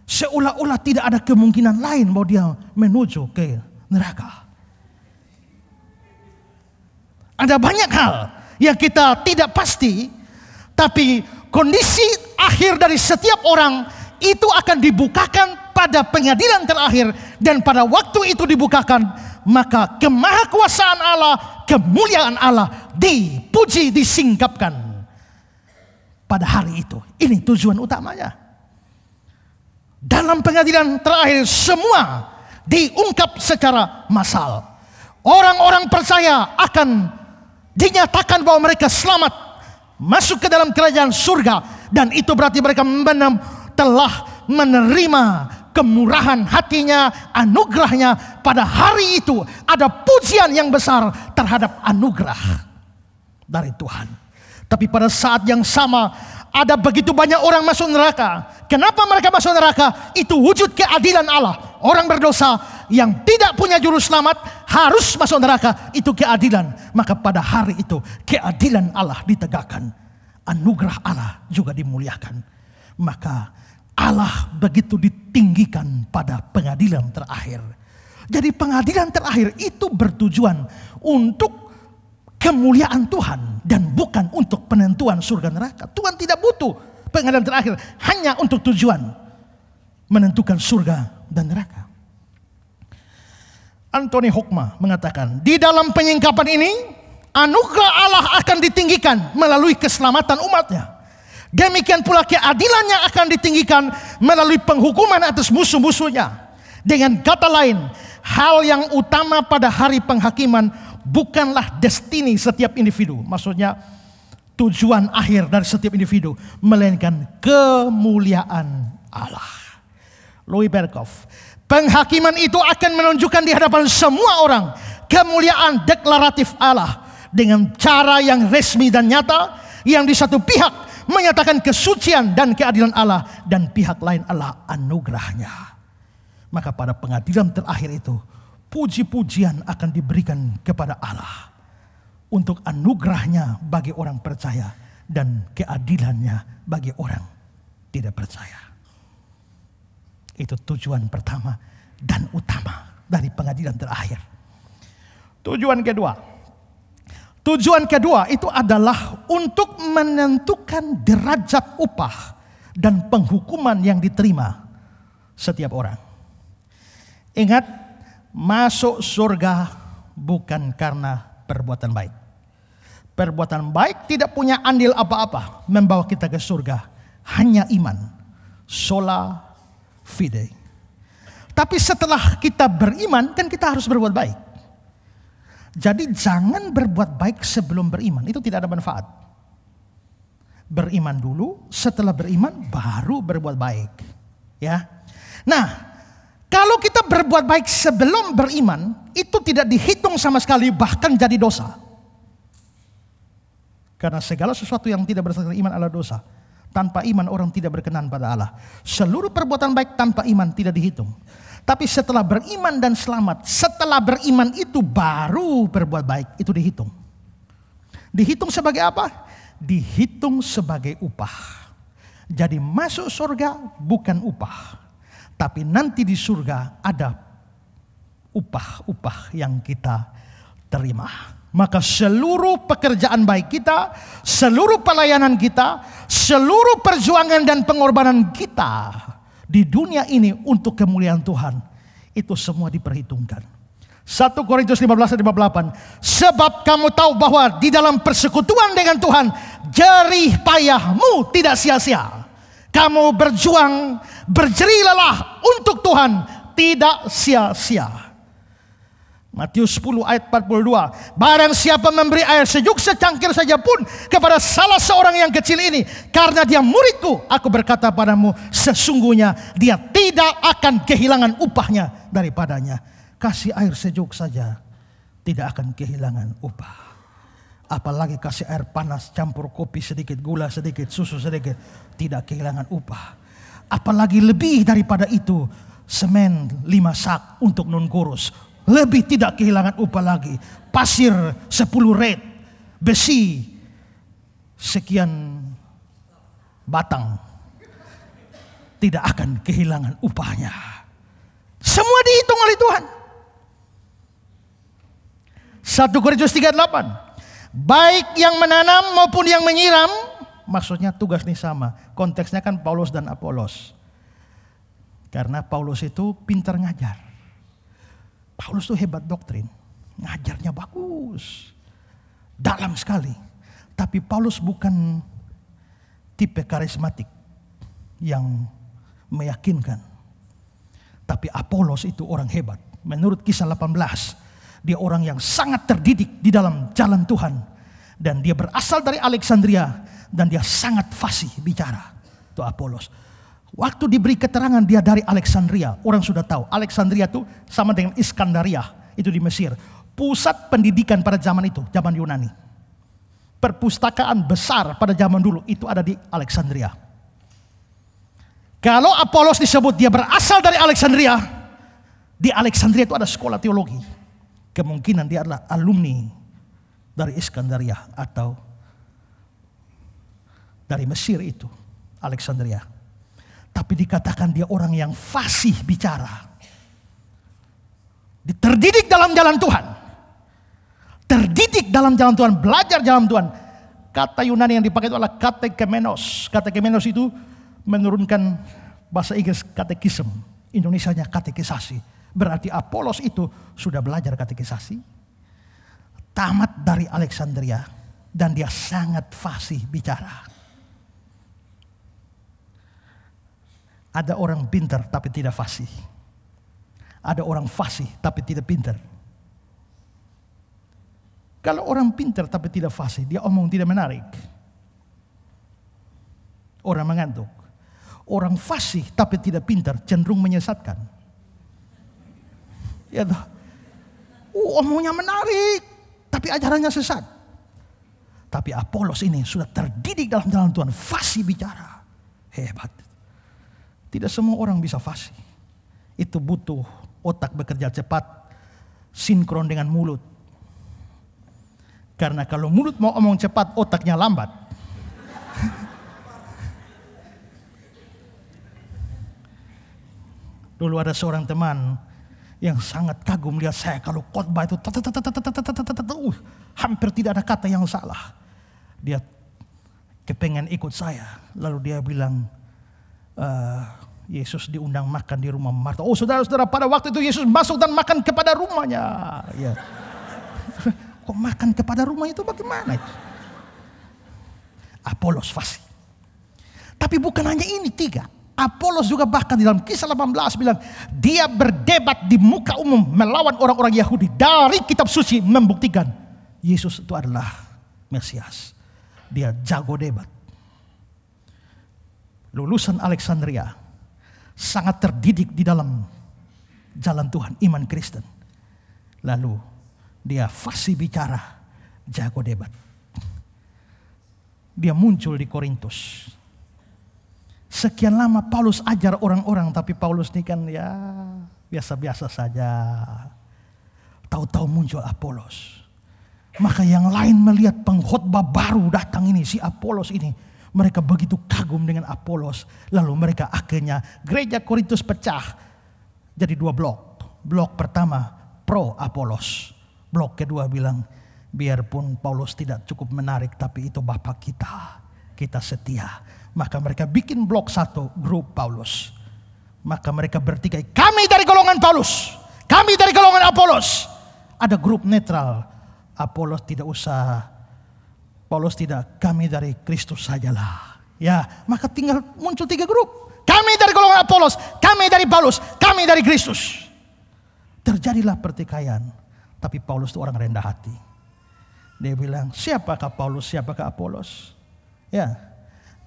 Seolah-olah tidak ada kemungkinan lain bahwa dia menuju ke neraka. Ada banyak hal yang kita tidak pasti, tapi kondisi akhir dari setiap orang itu akan dibukakan pada pengadilan terakhir dan pada waktu itu dibukakan maka kemahakuasaan Allah, kemuliaan Allah dipuji, disingkapkan pada hari itu. Ini tujuan utamanya. Dalam pengadilan terakhir semua diungkap secara massal. Orang-orang percaya akan dinyatakan bahwa mereka selamat masuk ke dalam kerajaan surga dan itu berarti mereka menem, telah menerima kemurahan hatinya, anugerahnya pada hari itu ada pujian yang besar terhadap anugerah dari Tuhan. Tapi pada saat yang sama ada begitu banyak orang masuk neraka. Kenapa mereka masuk neraka? Itu wujud keadilan Allah. Orang berdosa yang tidak punya juru selamat harus masuk neraka. Itu keadilan. Maka pada hari itu keadilan Allah ditegakkan. Anugerah Allah juga dimuliakan. Maka Allah begitu ditinggikan pada pengadilan terakhir. Jadi pengadilan terakhir itu bertujuan untuk kemuliaan Tuhan dan bukan untuk penentuan surga neraka. Tuhan tidak butuh pengadilan terakhir hanya untuk tujuan menentukan surga dan neraka. Anthony Hokma mengatakan, di dalam penyingkapan ini anugerah Allah akan ditinggikan melalui keselamatan umatnya. Demikian pula keadilannya akan ditinggikan melalui penghukuman atas musuh-musuhnya. Dengan kata lain, hal yang utama pada hari penghakiman bukanlah destini setiap individu. Maksudnya tujuan akhir dari setiap individu. Melainkan kemuliaan Allah. Louis Berkov. Penghakiman itu akan menunjukkan di hadapan semua orang kemuliaan deklaratif Allah dengan cara yang resmi dan nyata yang di satu pihak menyatakan kesucian dan keadilan Allah dan pihak lain Allah anugerahnya. Maka pada pengadilan terakhir itu puji-pujian akan diberikan kepada Allah untuk anugerahnya bagi orang percaya dan keadilannya bagi orang tidak percaya. Itu tujuan pertama dan utama dari pengadilan terakhir. Tujuan kedua, Tujuan kedua itu adalah untuk menentukan derajat upah dan penghukuman yang diterima setiap orang. Ingat, masuk surga bukan karena perbuatan baik. Perbuatan baik tidak punya andil apa-apa membawa kita ke surga. Hanya iman. Sola fide. Tapi setelah kita beriman, kan kita harus berbuat baik. Jadi jangan berbuat baik sebelum beriman, itu tidak ada manfaat. Beriman dulu, setelah beriman baru berbuat baik. Ya. Nah, kalau kita berbuat baik sebelum beriman, itu tidak dihitung sama sekali bahkan jadi dosa. Karena segala sesuatu yang tidak berdasarkan iman adalah dosa. Tanpa iman orang tidak berkenan pada Allah. Seluruh perbuatan baik tanpa iman tidak dihitung. Tapi setelah beriman dan selamat, setelah beriman itu baru berbuat baik, itu dihitung. Dihitung sebagai apa? Dihitung sebagai upah. Jadi masuk surga bukan upah. Tapi nanti di surga ada upah-upah yang kita terima. Maka seluruh pekerjaan baik kita, seluruh pelayanan kita, seluruh perjuangan dan pengorbanan kita di dunia ini untuk kemuliaan Tuhan. Itu semua diperhitungkan. 1 Korintus 15 dan 58. Sebab kamu tahu bahwa di dalam persekutuan dengan Tuhan, jerih payahmu tidak sia-sia. Kamu berjuang, berjerih untuk Tuhan tidak sia-sia. Matius 10 ayat 42. Barang siapa memberi air sejuk secangkir saja pun kepada salah seorang yang kecil ini. Karena dia muridku, aku berkata padamu sesungguhnya dia tidak akan kehilangan upahnya daripadanya. Kasih air sejuk saja tidak akan kehilangan upah. Apalagi kasih air panas campur kopi sedikit, gula sedikit, susu sedikit. Tidak kehilangan upah. Apalagi lebih daripada itu semen lima sak untuk non kurus lebih tidak kehilangan upah lagi. Pasir 10 red. Besi sekian batang. Tidak akan kehilangan upahnya. Semua dihitung oleh Tuhan. 1 Korintus 38. Baik yang menanam maupun yang menyiram, maksudnya tugas ini sama. Konteksnya kan Paulus dan Apolos. Karena Paulus itu pintar ngajar. Paulus tuh hebat doktrin, ngajarnya bagus, dalam sekali. Tapi Paulus bukan tipe karismatik yang meyakinkan. Tapi Apolos itu orang hebat. Menurut kisah 18, dia orang yang sangat terdidik di dalam jalan Tuhan. Dan dia berasal dari Alexandria dan dia sangat fasih bicara. Itu Apolos. Waktu diberi keterangan dia dari Alexandria, orang sudah tahu. Alexandria itu sama dengan Iskandaria, itu di Mesir. Pusat pendidikan pada zaman itu, zaman Yunani. Perpustakaan besar pada zaman dulu itu ada di Alexandria. Kalau Apolos disebut dia berasal dari Alexandria, di Alexandria itu ada sekolah teologi. Kemungkinan dia adalah alumni dari Iskandaria atau dari Mesir itu, Alexandria. Tapi dikatakan dia orang yang fasih bicara. Terdidik dalam jalan Tuhan. Terdidik dalam jalan Tuhan, belajar jalan Tuhan. Kata Yunani yang dipakai itu adalah katekemenos. Katekemenos itu menurunkan bahasa Inggris katekism. Indonesianya katekisasi. Berarti Apolos itu sudah belajar katekisasi. Tamat dari Alexandria. Dan dia sangat fasih bicara. Ada orang pintar tapi tidak fasih. Ada orang fasih tapi tidak pintar. Kalau orang pintar tapi tidak fasih, dia omong tidak menarik. Orang mengantuk. Orang fasih tapi tidak pintar cenderung menyesatkan. Ya toh. Uh, omongnya menarik, tapi ajarannya sesat. Tapi Apolos ini sudah terdidik dalam jalan Tuhan, fasih bicara. Hebat. Tidak semua orang bisa fasih. Itu butuh otak bekerja cepat, sinkron dengan mulut. Karena kalau mulut mau omong cepat, otaknya lambat. Dulu ada seorang teman yang sangat kagum lihat saya kalau khotbah itu uh, hampir tidak ada kata yang salah. Dia kepengen ikut saya. Lalu dia bilang, uh, Yesus diundang makan di rumah Martha. Oh saudara-saudara pada waktu itu Yesus masuk dan makan kepada rumahnya. Ya. Kok makan kepada rumah itu bagaimana itu? Apolos fasih. Tapi bukan hanya ini tiga. Apolos juga bahkan di dalam kisah 18 bilang dia berdebat di muka umum melawan orang-orang Yahudi dari kitab suci membuktikan Yesus itu adalah Mesias. Dia jago debat. Lulusan Alexandria, sangat terdidik di dalam jalan Tuhan, iman Kristen. Lalu dia fasih bicara, jago debat. Dia muncul di Korintus. Sekian lama Paulus ajar orang-orang, tapi Paulus ini kan ya biasa-biasa saja. Tahu-tahu muncul Apolos. Maka yang lain melihat pengkhotbah baru datang ini, si Apolos ini mereka begitu kagum dengan Apolos. Lalu mereka akhirnya gereja Korintus pecah jadi dua blok. Blok pertama pro Apolos. Blok kedua bilang biarpun Paulus tidak cukup menarik tapi itu Bapak kita. Kita setia. Maka mereka bikin blok satu grup Paulus. Maka mereka bertikai, kami dari golongan Paulus. Kami dari golongan Apolos. Ada grup netral. Apolos tidak usah Paulus tidak, kami dari Kristus sajalah. Ya, maka tinggal muncul tiga grup. Kami dari golongan Apolos, kami dari Paulus, kami dari Kristus. Terjadilah pertikaian, tapi Paulus itu orang rendah hati. Dia bilang, siapakah Paulus, siapakah Apolos? Ya,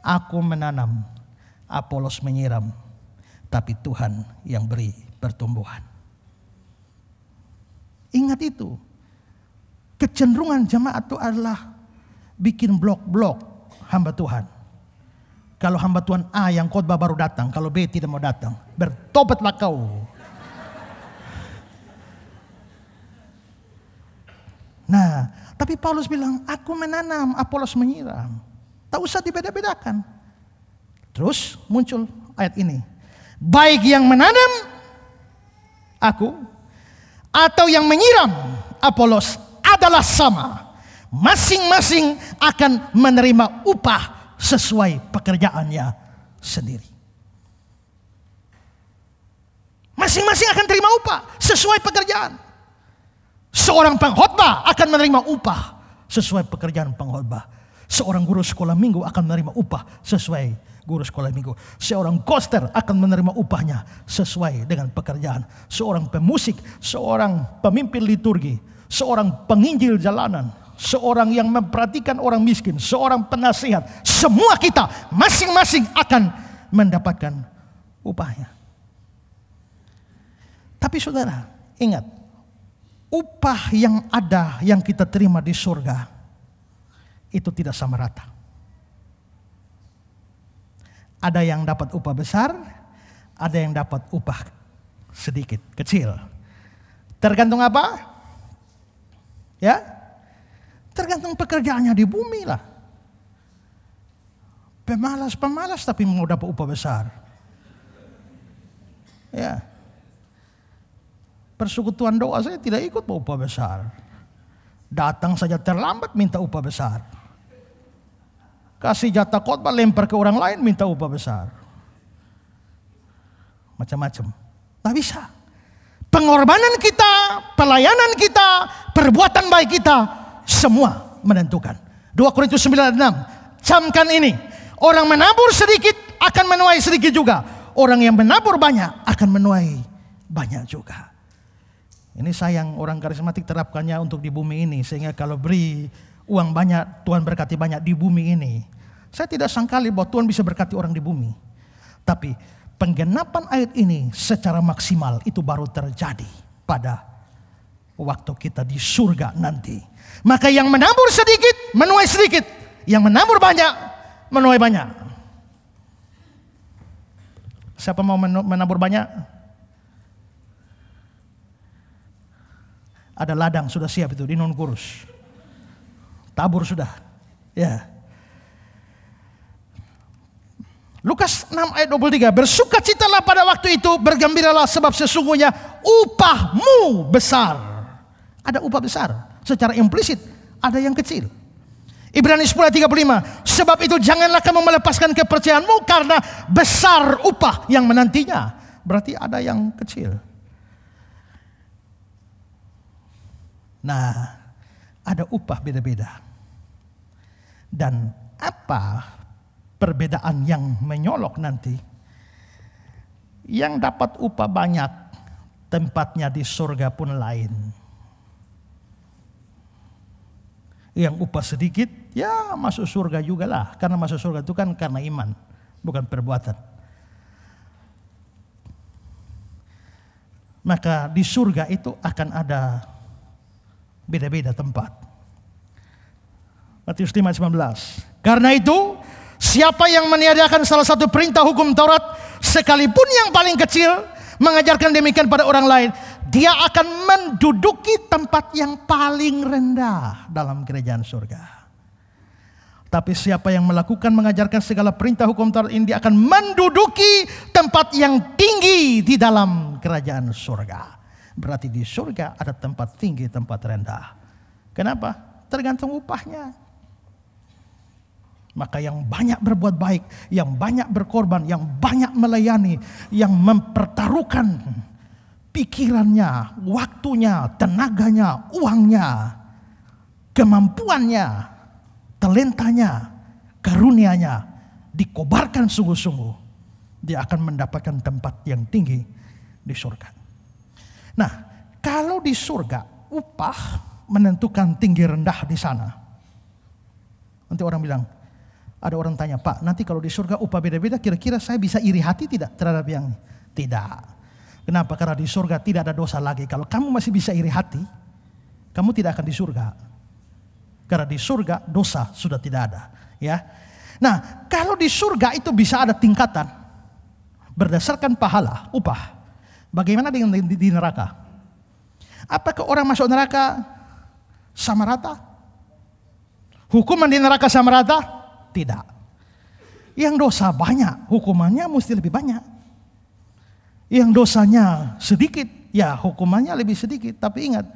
aku menanam, Apolos menyiram, tapi Tuhan yang beri pertumbuhan. Ingat itu, kecenderungan jemaat itu adalah bikin blok-blok hamba Tuhan. Kalau hamba Tuhan A yang khotbah baru datang, kalau B tidak mau datang, bertobatlah kau. Nah, tapi Paulus bilang, aku menanam, Apolos menyiram. Tak usah dibeda-bedakan. Terus muncul ayat ini. Baik yang menanam, aku, atau yang menyiram, Apolos adalah sama. Masing-masing akan menerima upah sesuai pekerjaannya sendiri. Masing-masing akan terima upah sesuai pekerjaan. Seorang pengkhotbah akan menerima upah sesuai pekerjaan pengkhotbah. Seorang guru sekolah minggu akan menerima upah sesuai guru sekolah minggu. Seorang koster akan menerima upahnya sesuai dengan pekerjaan. Seorang pemusik, seorang pemimpin liturgi, seorang penginjil jalanan, seorang yang memperhatikan orang miskin, seorang penasihat, semua kita masing-masing akan mendapatkan upahnya. Tapi saudara, ingat, upah yang ada yang kita terima di surga itu tidak sama rata. Ada yang dapat upah besar, ada yang dapat upah sedikit, kecil. Tergantung apa? Ya, Tergantung pekerjaannya di bumi lah. Pemalas-pemalas tapi mau dapat upah besar. Ya. Persekutuan doa saya tidak ikut mau upah besar. Datang saja terlambat minta upah besar. Kasih jatah khotbah lempar ke orang lain minta upah besar. Macam-macam. Tak bisa. Pengorbanan kita, pelayanan kita, perbuatan baik kita semua menentukan. 2 Korintus 9:6. Camkan ini. Orang menabur sedikit akan menuai sedikit juga. Orang yang menabur banyak akan menuai banyak juga. Ini sayang orang karismatik terapkannya untuk di bumi ini. Sehingga kalau beri uang banyak, Tuhan berkati banyak di bumi ini. Saya tidak sangkali bahwa Tuhan bisa berkati orang di bumi. Tapi penggenapan ayat ini secara maksimal itu baru terjadi pada waktu kita di surga nanti. Maka yang menabur sedikit, menuai sedikit. Yang menabur banyak, menuai banyak. Siapa mau menabur banyak? Ada ladang sudah siap itu di non kurus. Tabur sudah. Ya. Lukas 6 ayat 23, bersukacitalah pada waktu itu, bergembiralah sebab sesungguhnya upahmu besar. Ada upah besar secara implisit ada yang kecil. Ibrani 10 35. Sebab itu janganlah kamu melepaskan kepercayaanmu karena besar upah yang menantinya. Berarti ada yang kecil. Nah, ada upah beda-beda. Dan apa perbedaan yang menyolok nanti? Yang dapat upah banyak, tempatnya di surga pun lain. yang upah sedikit, ya masuk surga juga lah. Karena masuk surga itu kan karena iman, bukan perbuatan. Maka di surga itu akan ada beda-beda tempat. Matius 19. Karena itu, siapa yang meniadakan salah satu perintah hukum Taurat sekalipun yang paling kecil, mengajarkan demikian pada orang lain, dia akan menduduki tempat yang paling rendah dalam kerajaan surga. Tapi siapa yang melakukan mengajarkan segala perintah hukum Taurat ini dia akan menduduki tempat yang tinggi di dalam kerajaan surga. Berarti di surga ada tempat tinggi, tempat rendah. Kenapa? Tergantung upahnya. Maka yang banyak berbuat baik, yang banyak berkorban, yang banyak melayani, yang mempertaruhkan pikirannya, waktunya, tenaganya, uangnya, kemampuannya, talentanya, karunianya dikobarkan sungguh-sungguh, dia akan mendapatkan tempat yang tinggi di surga. Nah, kalau di surga upah menentukan tinggi rendah di sana. Nanti orang bilang, ada orang tanya, Pak nanti kalau di surga upah beda-beda kira-kira saya bisa iri hati tidak terhadap yang tidak. Kenapa? Karena di surga tidak ada dosa lagi. Kalau kamu masih bisa iri hati, kamu tidak akan di surga. Karena di surga dosa sudah tidak ada. Ya, Nah, kalau di surga itu bisa ada tingkatan berdasarkan pahala, upah. Bagaimana dengan di, di neraka? Apakah orang masuk neraka sama rata? Hukuman di neraka sama rata? Tidak. Yang dosa banyak, hukumannya mesti lebih banyak. Yang dosanya sedikit, ya hukumannya lebih sedikit. Tapi ingat,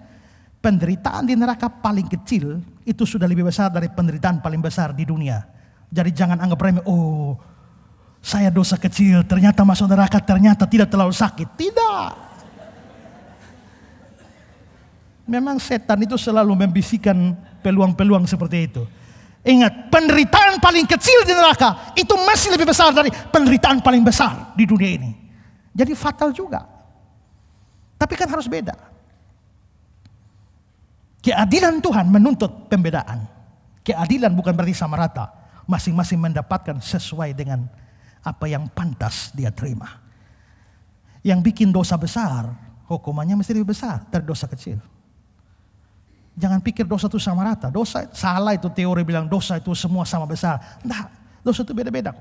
penderitaan di neraka paling kecil itu sudah lebih besar dari penderitaan paling besar di dunia. Jadi jangan anggap remeh, oh saya dosa kecil, ternyata masuk neraka, ternyata tidak terlalu sakit. Tidak. Memang setan itu selalu membisikkan peluang-peluang seperti itu. Ingat, penderitaan paling kecil di neraka itu masih lebih besar dari penderitaan paling besar di dunia ini. Jadi fatal juga. Tapi kan harus beda. Keadilan Tuhan menuntut pembedaan. Keadilan bukan berarti sama rata. Masing-masing mendapatkan sesuai dengan apa yang pantas dia terima. Yang bikin dosa besar, hukumannya mesti lebih besar dari dosa kecil. Jangan pikir dosa itu sama rata. Dosa salah itu teori bilang dosa itu semua sama besar. Tidak, dosa itu beda-beda.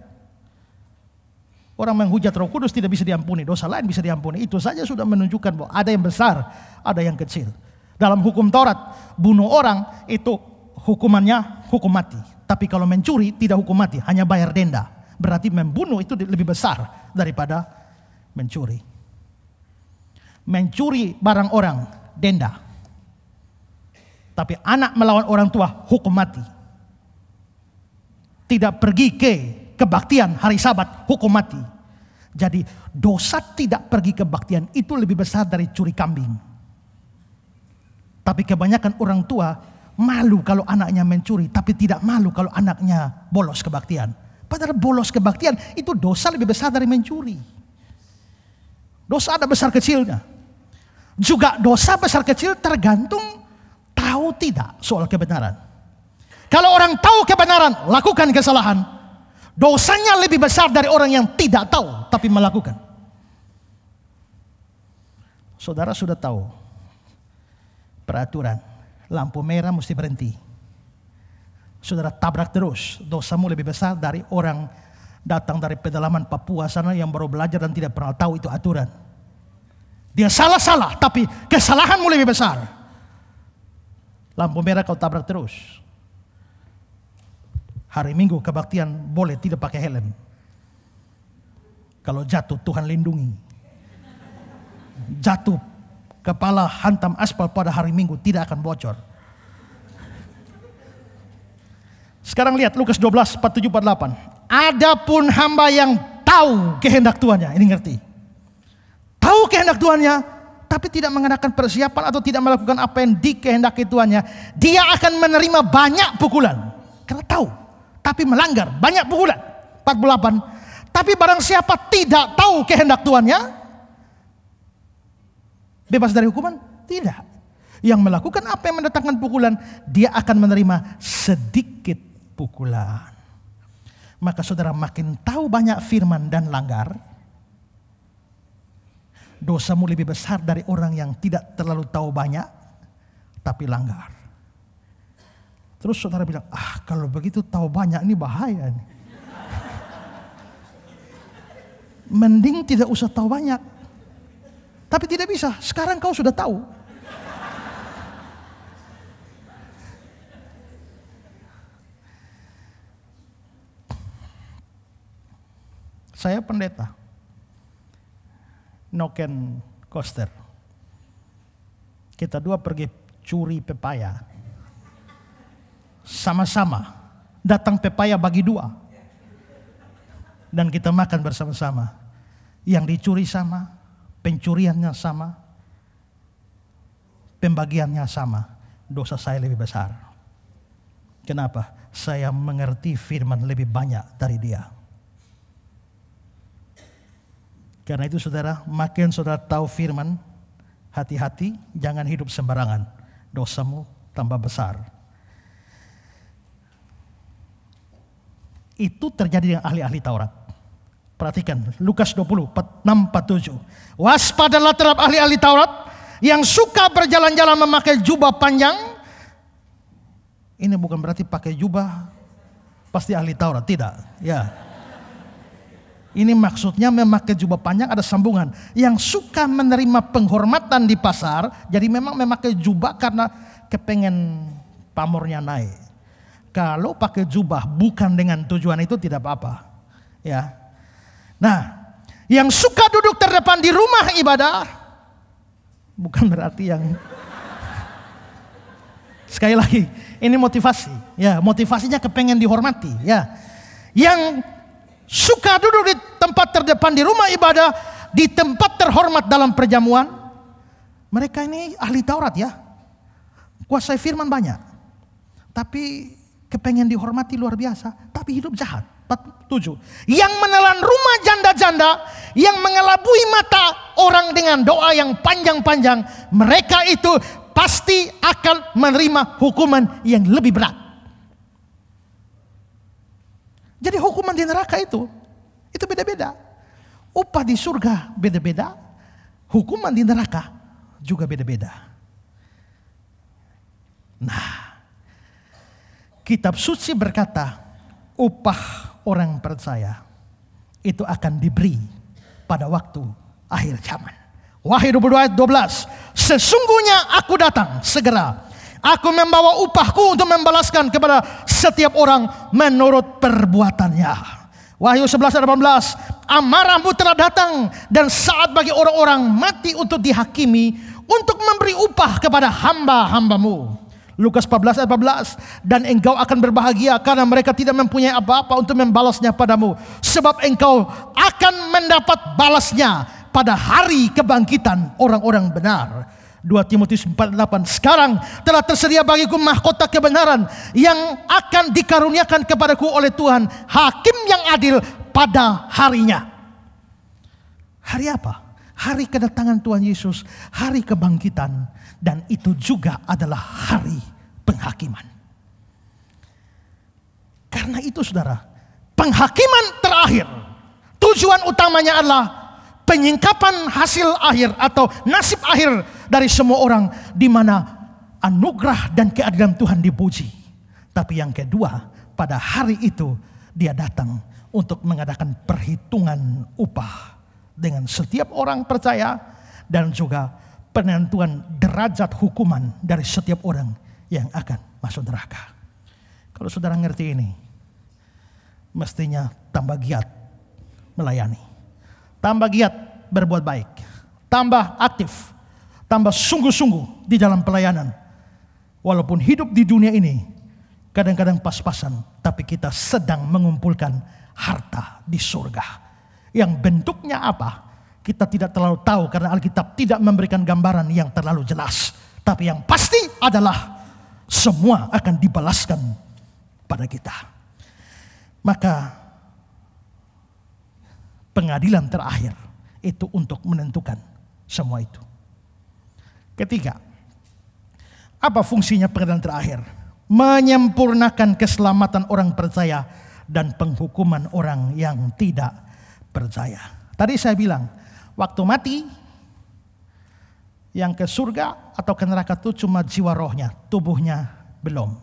Orang menghujat Roh Kudus tidak bisa diampuni, dosa lain bisa diampuni. Itu saja sudah menunjukkan bahwa ada yang besar, ada yang kecil. Dalam hukum Taurat, bunuh orang itu hukumannya hukum mati. Tapi kalau mencuri tidak hukum mati, hanya bayar denda. Berarti membunuh itu lebih besar daripada mencuri. Mencuri barang orang, denda tapi anak melawan orang tua hukum mati. Tidak pergi ke kebaktian hari sabat hukum mati. Jadi dosa tidak pergi kebaktian itu lebih besar dari curi kambing. Tapi kebanyakan orang tua malu kalau anaknya mencuri, tapi tidak malu kalau anaknya bolos kebaktian. Padahal bolos kebaktian itu dosa lebih besar dari mencuri. Dosa ada besar kecilnya. Juga dosa besar kecil tergantung tahu tidak soal kebenaran. Kalau orang tahu kebenaran, lakukan kesalahan. Dosanya lebih besar dari orang yang tidak tahu tapi melakukan. Saudara sudah tahu peraturan lampu merah mesti berhenti. Saudara tabrak terus, dosamu lebih besar dari orang datang dari pedalaman Papua sana yang baru belajar dan tidak pernah tahu itu aturan. Dia salah-salah, tapi kesalahanmu lebih besar. Lampu merah kau tabrak terus. Hari Minggu kebaktian boleh tidak pakai helm. Kalau jatuh Tuhan lindungi. Jatuh kepala hantam aspal pada hari Minggu tidak akan bocor. Sekarang lihat Lukas 12, 47, 48. Adapun hamba yang tahu kehendak tuannya, ini ngerti. Tahu kehendak tuannya, tapi tidak mengenakan persiapan atau tidak melakukan apa yang dikehendaki tuannya, dia akan menerima banyak pukulan. Karena tahu, tapi melanggar banyak pukulan. 48. Tapi barang siapa tidak tahu kehendak tuannya, bebas dari hukuman? Tidak. Yang melakukan apa yang mendatangkan pukulan, dia akan menerima sedikit pukulan. Maka saudara makin tahu banyak firman dan langgar, dosamu lebih besar dari orang yang tidak terlalu tahu banyak, tapi langgar. Terus saudara bilang, ah kalau begitu tahu banyak ini bahaya. Nih. Mending tidak usah tahu banyak. Tapi tidak bisa, sekarang kau sudah tahu. Saya pendeta Noken Koster. Kita dua pergi curi pepaya. Sama-sama. Datang pepaya bagi dua. Dan kita makan bersama-sama. Yang dicuri sama, pencuriannya sama, pembagiannya sama. Dosa saya lebih besar. Kenapa? Saya mengerti firman lebih banyak dari dia. Karena itu saudara, makin saudara tahu firman, hati-hati, jangan hidup sembarangan. Dosamu tambah besar. Itu terjadi dengan ahli-ahli Taurat. Perhatikan, Lukas 20, 6, 47. Waspadalah terhadap ahli-ahli Taurat yang suka berjalan-jalan memakai jubah panjang. Ini bukan berarti pakai jubah, pasti ahli Taurat, tidak. Ya. Ini maksudnya memakai jubah panjang ada sambungan. Yang suka menerima penghormatan di pasar, jadi memang memakai jubah karena kepengen pamornya naik. Kalau pakai jubah bukan dengan tujuan itu tidak apa-apa. Ya. Nah, yang suka duduk terdepan di rumah ibadah bukan berarti yang Sekali lagi, ini motivasi. Ya, motivasinya kepengen dihormati, ya. Yang Suka duduk di tempat terdepan di rumah ibadah, di tempat terhormat dalam perjamuan. Mereka ini ahli Taurat ya. Kuasai firman banyak. Tapi kepengen dihormati luar biasa. Tapi hidup jahat. 47. Yang menelan rumah janda-janda, yang mengelabui mata orang dengan doa yang panjang-panjang, mereka itu pasti akan menerima hukuman yang lebih berat. Jadi hukuman di neraka itu, itu beda-beda. Upah di surga beda-beda, hukuman di neraka juga beda-beda. Nah, kitab suci berkata, upah orang percaya itu akan diberi pada waktu akhir zaman. Wahyu 22 ayat 12, sesungguhnya aku datang segera Aku membawa upahku untuk membalaskan kepada setiap orang menurut perbuatannya. Wahyu 11 18, amarahmu telah datang dan saat bagi orang-orang mati untuk dihakimi untuk memberi upah kepada hamba-hambamu. Lukas 14 ayat 14 dan engkau akan berbahagia karena mereka tidak mempunyai apa-apa untuk membalasnya padamu sebab engkau akan mendapat balasnya pada hari kebangkitan orang-orang benar. 2 Timotius 4:8 Sekarang telah tersedia bagiku mahkota kebenaran yang akan dikaruniakan kepadaku oleh Tuhan, hakim yang adil pada harinya. Hari apa? Hari kedatangan Tuhan Yesus, hari kebangkitan dan itu juga adalah hari penghakiman. Karena itu Saudara, penghakiman terakhir tujuan utamanya adalah penyingkapan hasil akhir atau nasib akhir dari semua orang di mana anugerah dan keadilan Tuhan dipuji. Tapi yang kedua, pada hari itu dia datang untuk mengadakan perhitungan upah dengan setiap orang percaya dan juga penentuan derajat hukuman dari setiap orang yang akan masuk neraka. Kalau saudara ngerti ini, mestinya tambah giat melayani. Tambah giat berbuat baik. Tambah aktif tambah sungguh-sungguh di dalam pelayanan. Walaupun hidup di dunia ini kadang-kadang pas-pasan, tapi kita sedang mengumpulkan harta di surga. Yang bentuknya apa? Kita tidak terlalu tahu karena Alkitab tidak memberikan gambaran yang terlalu jelas. Tapi yang pasti adalah semua akan dibalaskan pada kita. Maka pengadilan terakhir itu untuk menentukan semua itu. Ketiga, apa fungsinya pengadilan terakhir? Menyempurnakan keselamatan orang percaya dan penghukuman orang yang tidak percaya. Tadi saya bilang, waktu mati yang ke surga atau ke neraka itu cuma jiwa rohnya, tubuhnya belum.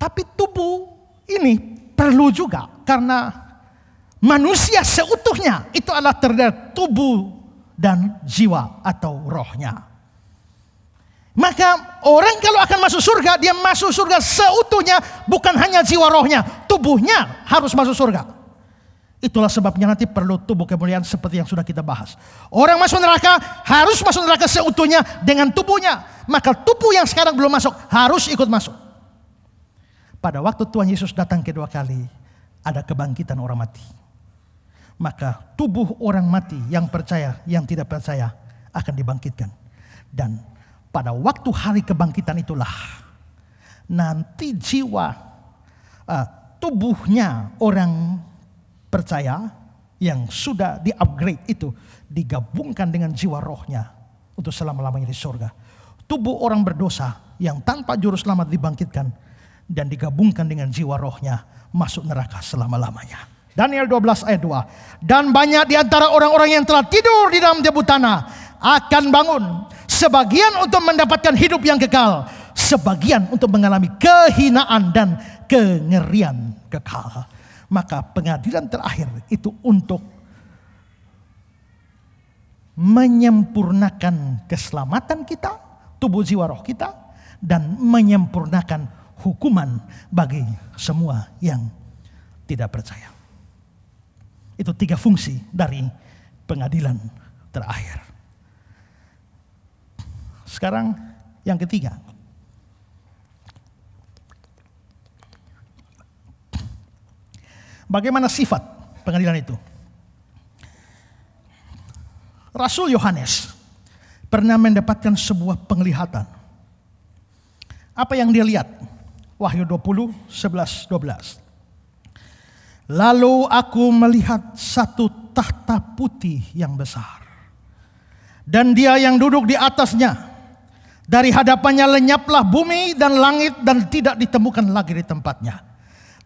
Tapi tubuh ini perlu juga karena manusia seutuhnya itu adalah terdiri tubuh dan jiwa atau rohnya. Maka orang kalau akan masuk surga, dia masuk surga seutuhnya, bukan hanya jiwa rohnya, tubuhnya harus masuk surga. Itulah sebabnya nanti perlu tubuh kemuliaan seperti yang sudah kita bahas. Orang masuk neraka harus masuk neraka seutuhnya dengan tubuhnya. Maka tubuh yang sekarang belum masuk harus ikut masuk. Pada waktu Tuhan Yesus datang kedua kali, ada kebangkitan orang mati maka tubuh orang mati yang percaya, yang tidak percaya akan dibangkitkan. Dan pada waktu hari kebangkitan itulah nanti jiwa uh, tubuhnya orang percaya yang sudah di-upgrade itu digabungkan dengan jiwa rohnya untuk selama-lamanya di surga. Tubuh orang berdosa yang tanpa juru selamat dibangkitkan dan digabungkan dengan jiwa rohnya masuk neraka selama-lamanya. Daniel 12 ayat 2. Dan banyak di antara orang-orang yang telah tidur di dalam debu tanah akan bangun. Sebagian untuk mendapatkan hidup yang kekal. Sebagian untuk mengalami kehinaan dan kengerian kekal. Maka pengadilan terakhir itu untuk menyempurnakan keselamatan kita, tubuh jiwa roh kita, dan menyempurnakan hukuman bagi semua yang tidak percaya. Itu tiga fungsi dari pengadilan terakhir. Sekarang yang ketiga. Bagaimana sifat pengadilan itu? Rasul Yohanes pernah mendapatkan sebuah penglihatan. Apa yang dia lihat? Wahyu 20, 11, 12. Lalu aku melihat satu tahta putih yang besar. Dan dia yang duduk di atasnya. Dari hadapannya lenyaplah bumi dan langit dan tidak ditemukan lagi di tempatnya.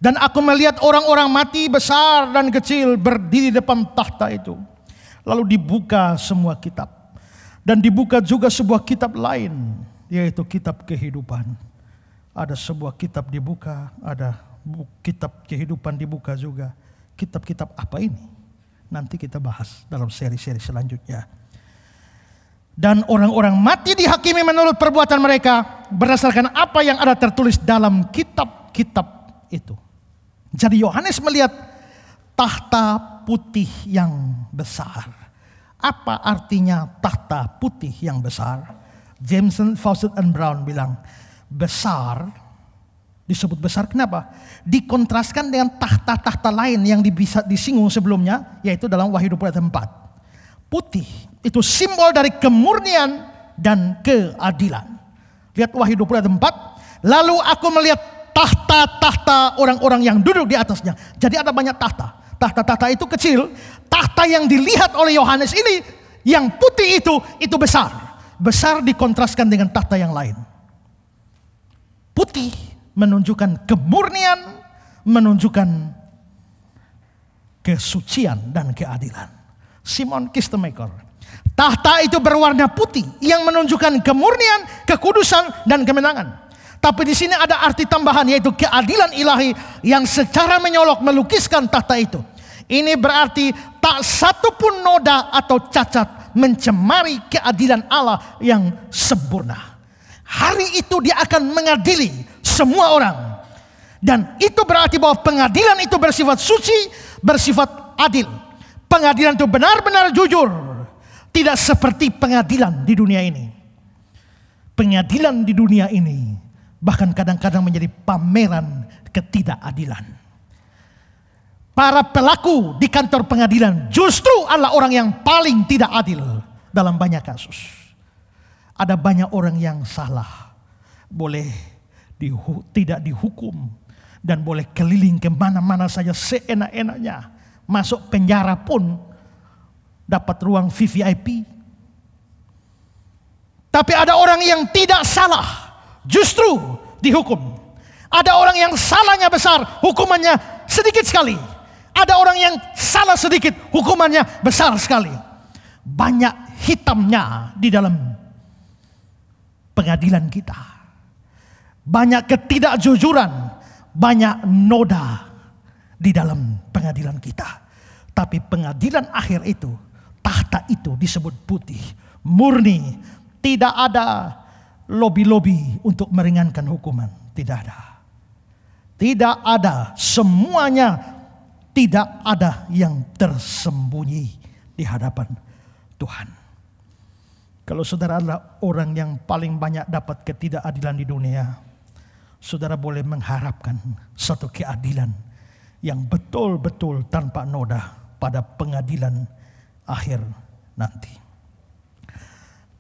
Dan aku melihat orang-orang mati besar dan kecil berdiri depan tahta itu. Lalu dibuka semua kitab. Dan dibuka juga sebuah kitab lain, yaitu kitab kehidupan. Ada sebuah kitab dibuka, ada kitab kehidupan dibuka juga. Kitab-kitab apa ini? Nanti kita bahas dalam seri-seri selanjutnya. Dan orang-orang mati dihakimi menurut perbuatan mereka berdasarkan apa yang ada tertulis dalam kitab-kitab itu. Jadi Yohanes melihat tahta putih yang besar. Apa artinya tahta putih yang besar? Jameson, Fawcett, and Brown bilang, besar disebut besar. Kenapa? Dikontraskan dengan tahta-tahta lain yang bisa disinggung sebelumnya, yaitu dalam Wahyu 24. Putih itu simbol dari kemurnian dan keadilan. Lihat Wahyu 24. Lalu aku melihat tahta-tahta orang-orang yang duduk di atasnya. Jadi ada banyak tahta. Tahta-tahta itu kecil. Tahta yang dilihat oleh Yohanes ini, yang putih itu, itu besar. Besar dikontraskan dengan tahta yang lain. Putih menunjukkan kemurnian, menunjukkan kesucian dan keadilan. Simon Kistemaker. Tahta itu berwarna putih yang menunjukkan kemurnian, kekudusan, dan kemenangan. Tapi di sini ada arti tambahan yaitu keadilan ilahi yang secara menyolok melukiskan tahta itu. Ini berarti tak satu pun noda atau cacat mencemari keadilan Allah yang sempurna. Hari itu dia akan mengadili semua orang. Dan itu berarti bahwa pengadilan itu bersifat suci, bersifat adil. Pengadilan itu benar-benar jujur. Tidak seperti pengadilan di dunia ini. Pengadilan di dunia ini bahkan kadang-kadang menjadi pameran ketidakadilan. Para pelaku di kantor pengadilan justru adalah orang yang paling tidak adil dalam banyak kasus. Ada banyak orang yang salah. Boleh di, tidak dihukum. Dan boleh keliling kemana-mana saja seenak-enaknya. Masuk penjara pun dapat ruang VVIP. Tapi ada orang yang tidak salah. Justru dihukum. Ada orang yang salahnya besar, hukumannya sedikit sekali. Ada orang yang salah sedikit, hukumannya besar sekali. Banyak hitamnya di dalam pengadilan kita. Banyak ketidakjujuran, banyak noda di dalam pengadilan kita. Tapi pengadilan akhir itu, tahta itu disebut putih, murni, tidak ada lobi-lobi untuk meringankan hukuman, tidak ada. Tidak ada, semuanya tidak ada yang tersembunyi di hadapan Tuhan. Kalau saudara adalah orang yang paling banyak dapat ketidakadilan di dunia, saudara boleh mengharapkan satu keadilan yang betul-betul tanpa noda pada pengadilan akhir nanti.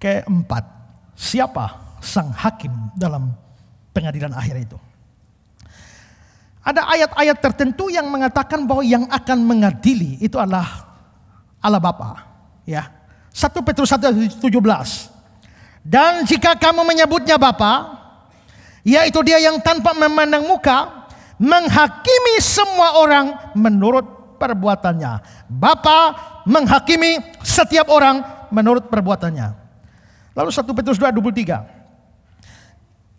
Keempat, siapa sang hakim dalam pengadilan akhir itu? Ada ayat-ayat tertentu yang mengatakan bahwa yang akan mengadili itu adalah Allah Bapa, ya 1 Petrus 1 17. Dan jika kamu menyebutnya Bapa, yaitu dia yang tanpa memandang muka menghakimi semua orang menurut perbuatannya. Bapa menghakimi setiap orang menurut perbuatannya. Lalu 1 Petrus 2 23.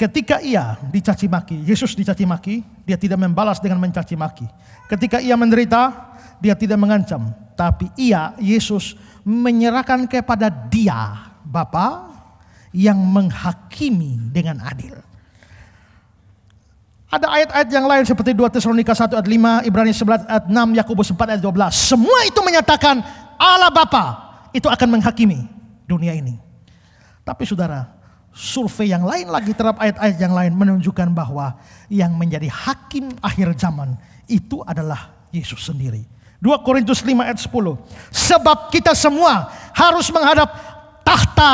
Ketika ia dicaci maki, Yesus dicaci maki, dia tidak membalas dengan mencaci maki. Ketika ia menderita, dia tidak mengancam, tapi ia Yesus menyerahkan kepada Dia, Bapa, yang menghakimi dengan adil. Ada ayat-ayat yang lain seperti 2 Tesalonika 1 ayat 5, Ibrani 11 ayat 6, Yakobus 4 ayat 12. Semua itu menyatakan Allah Bapa itu akan menghakimi dunia ini. Tapi saudara, survei yang lain lagi terhadap ayat-ayat yang lain menunjukkan bahwa yang menjadi hakim akhir zaman itu adalah Yesus sendiri. 2 Korintus 5 ayat 10. Sebab kita semua harus menghadap tahta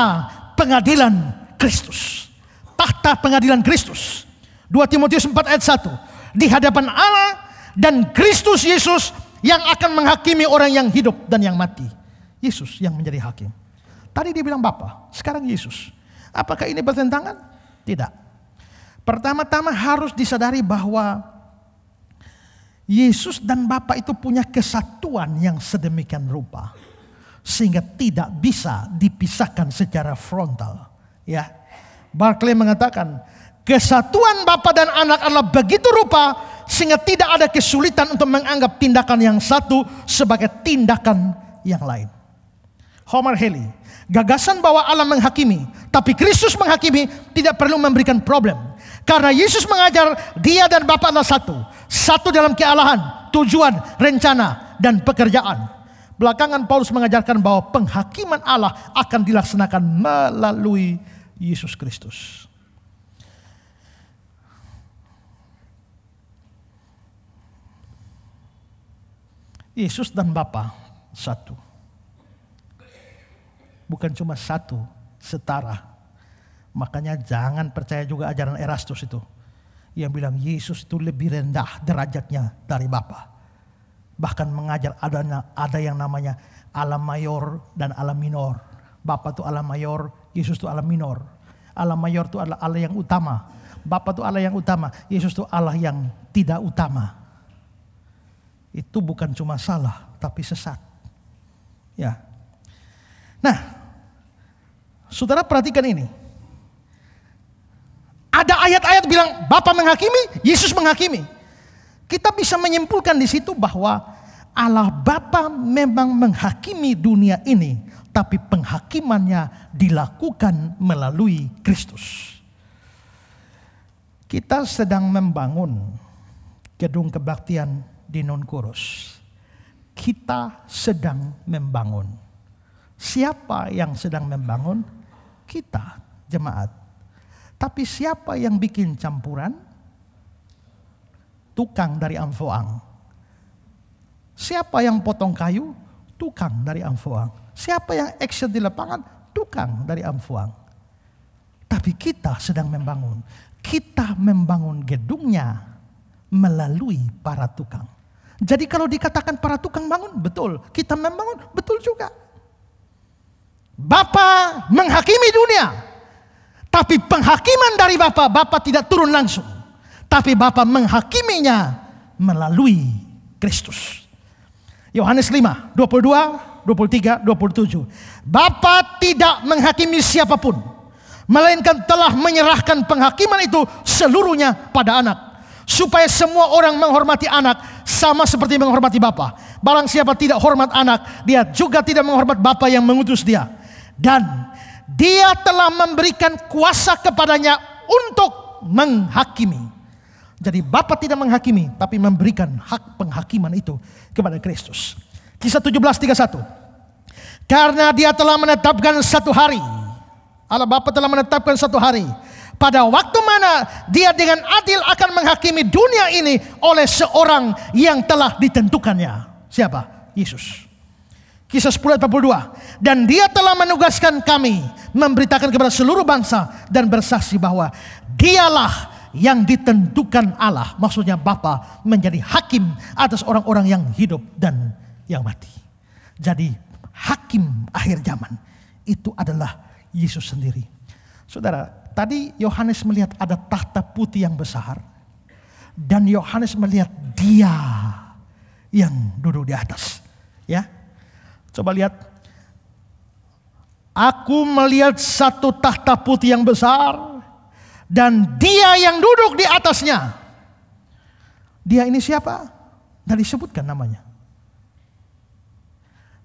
pengadilan Kristus. Tahta pengadilan Kristus. 2 Timotius 4 ayat 1. Di hadapan Allah dan Kristus Yesus yang akan menghakimi orang yang hidup dan yang mati. Yesus yang menjadi hakim. Tadi dia bilang Bapa, sekarang Yesus. Apakah ini bertentangan? Tidak. Pertama-tama harus disadari bahwa Yesus dan Bapa itu punya kesatuan yang sedemikian rupa sehingga tidak bisa dipisahkan secara frontal. Ya, Barclay mengatakan kesatuan Bapa dan Anak adalah begitu rupa sehingga tidak ada kesulitan untuk menganggap tindakan yang satu sebagai tindakan yang lain. Homer Haley, gagasan bahwa Allah menghakimi, tapi Kristus menghakimi tidak perlu memberikan problem. Karena Yesus mengajar dia dan Bapa adalah satu. Satu dalam kealahan, tujuan, rencana, dan pekerjaan. Belakangan Paulus mengajarkan bahwa penghakiman Allah akan dilaksanakan melalui Yesus Kristus. Yesus dan Bapa satu. Bukan cuma satu, setara. Makanya jangan percaya juga ajaran Erastus itu yang bilang Yesus itu lebih rendah derajatnya dari Bapa. Bahkan mengajar adanya ada yang namanya alam mayor dan alam minor. Bapa itu alam mayor, Yesus itu alam minor. Alam mayor itu adalah Allah yang utama. Bapa itu Allah yang utama, Yesus itu Allah yang tidak utama. Itu bukan cuma salah, tapi sesat. Ya. Nah, saudara perhatikan ini. Ada ayat ayat bilang Bapa menghakimi, Yesus menghakimi. Kita bisa menyimpulkan di situ bahwa Allah Bapa memang menghakimi dunia ini, tapi penghakimannya dilakukan melalui Kristus. Kita sedang membangun gedung kebaktian di Nonkurus. Kita sedang membangun. Siapa yang sedang membangun? Kita, jemaat. Tapi siapa yang bikin campuran? Tukang dari Amfoang. Siapa yang potong kayu? Tukang dari Amfoang. Siapa yang action di lapangan? Tukang dari Amfoang. Tapi kita sedang membangun. Kita membangun gedungnya melalui para tukang. Jadi kalau dikatakan para tukang bangun, betul. Kita membangun, betul juga. Bapak menghakimi dunia, tapi penghakiman dari Bapa, Bapa tidak turun langsung. Tapi Bapa menghakiminya melalui Kristus. Yohanes 5, 22, 23, 27. Bapa tidak menghakimi siapapun. Melainkan telah menyerahkan penghakiman itu seluruhnya pada anak. Supaya semua orang menghormati anak sama seperti menghormati Bapa. Barang siapa tidak hormat anak, dia juga tidak menghormat Bapa yang mengutus dia. Dan dia telah memberikan kuasa kepadanya untuk menghakimi. Jadi Bapa tidak menghakimi, tapi memberikan hak penghakiman itu kepada Kristus. Kisah 17:31. Karena dia telah menetapkan satu hari. Allah Bapa telah menetapkan satu hari. Pada waktu mana dia dengan adil akan menghakimi dunia ini oleh seorang yang telah ditentukannya. Siapa? Yesus. Kisah 10 ayat 42. Dan dia telah menugaskan kami memberitakan kepada seluruh bangsa dan bersaksi bahwa dialah yang ditentukan Allah. Maksudnya Bapa menjadi hakim atas orang-orang yang hidup dan yang mati. Jadi hakim akhir zaman itu adalah Yesus sendiri. Saudara, tadi Yohanes melihat ada tahta putih yang besar. Dan Yohanes melihat dia yang duduk di atas. Coba lihat. Aku melihat satu tahta putih yang besar dan dia yang duduk di atasnya. Dia ini siapa? Dan disebutkan namanya.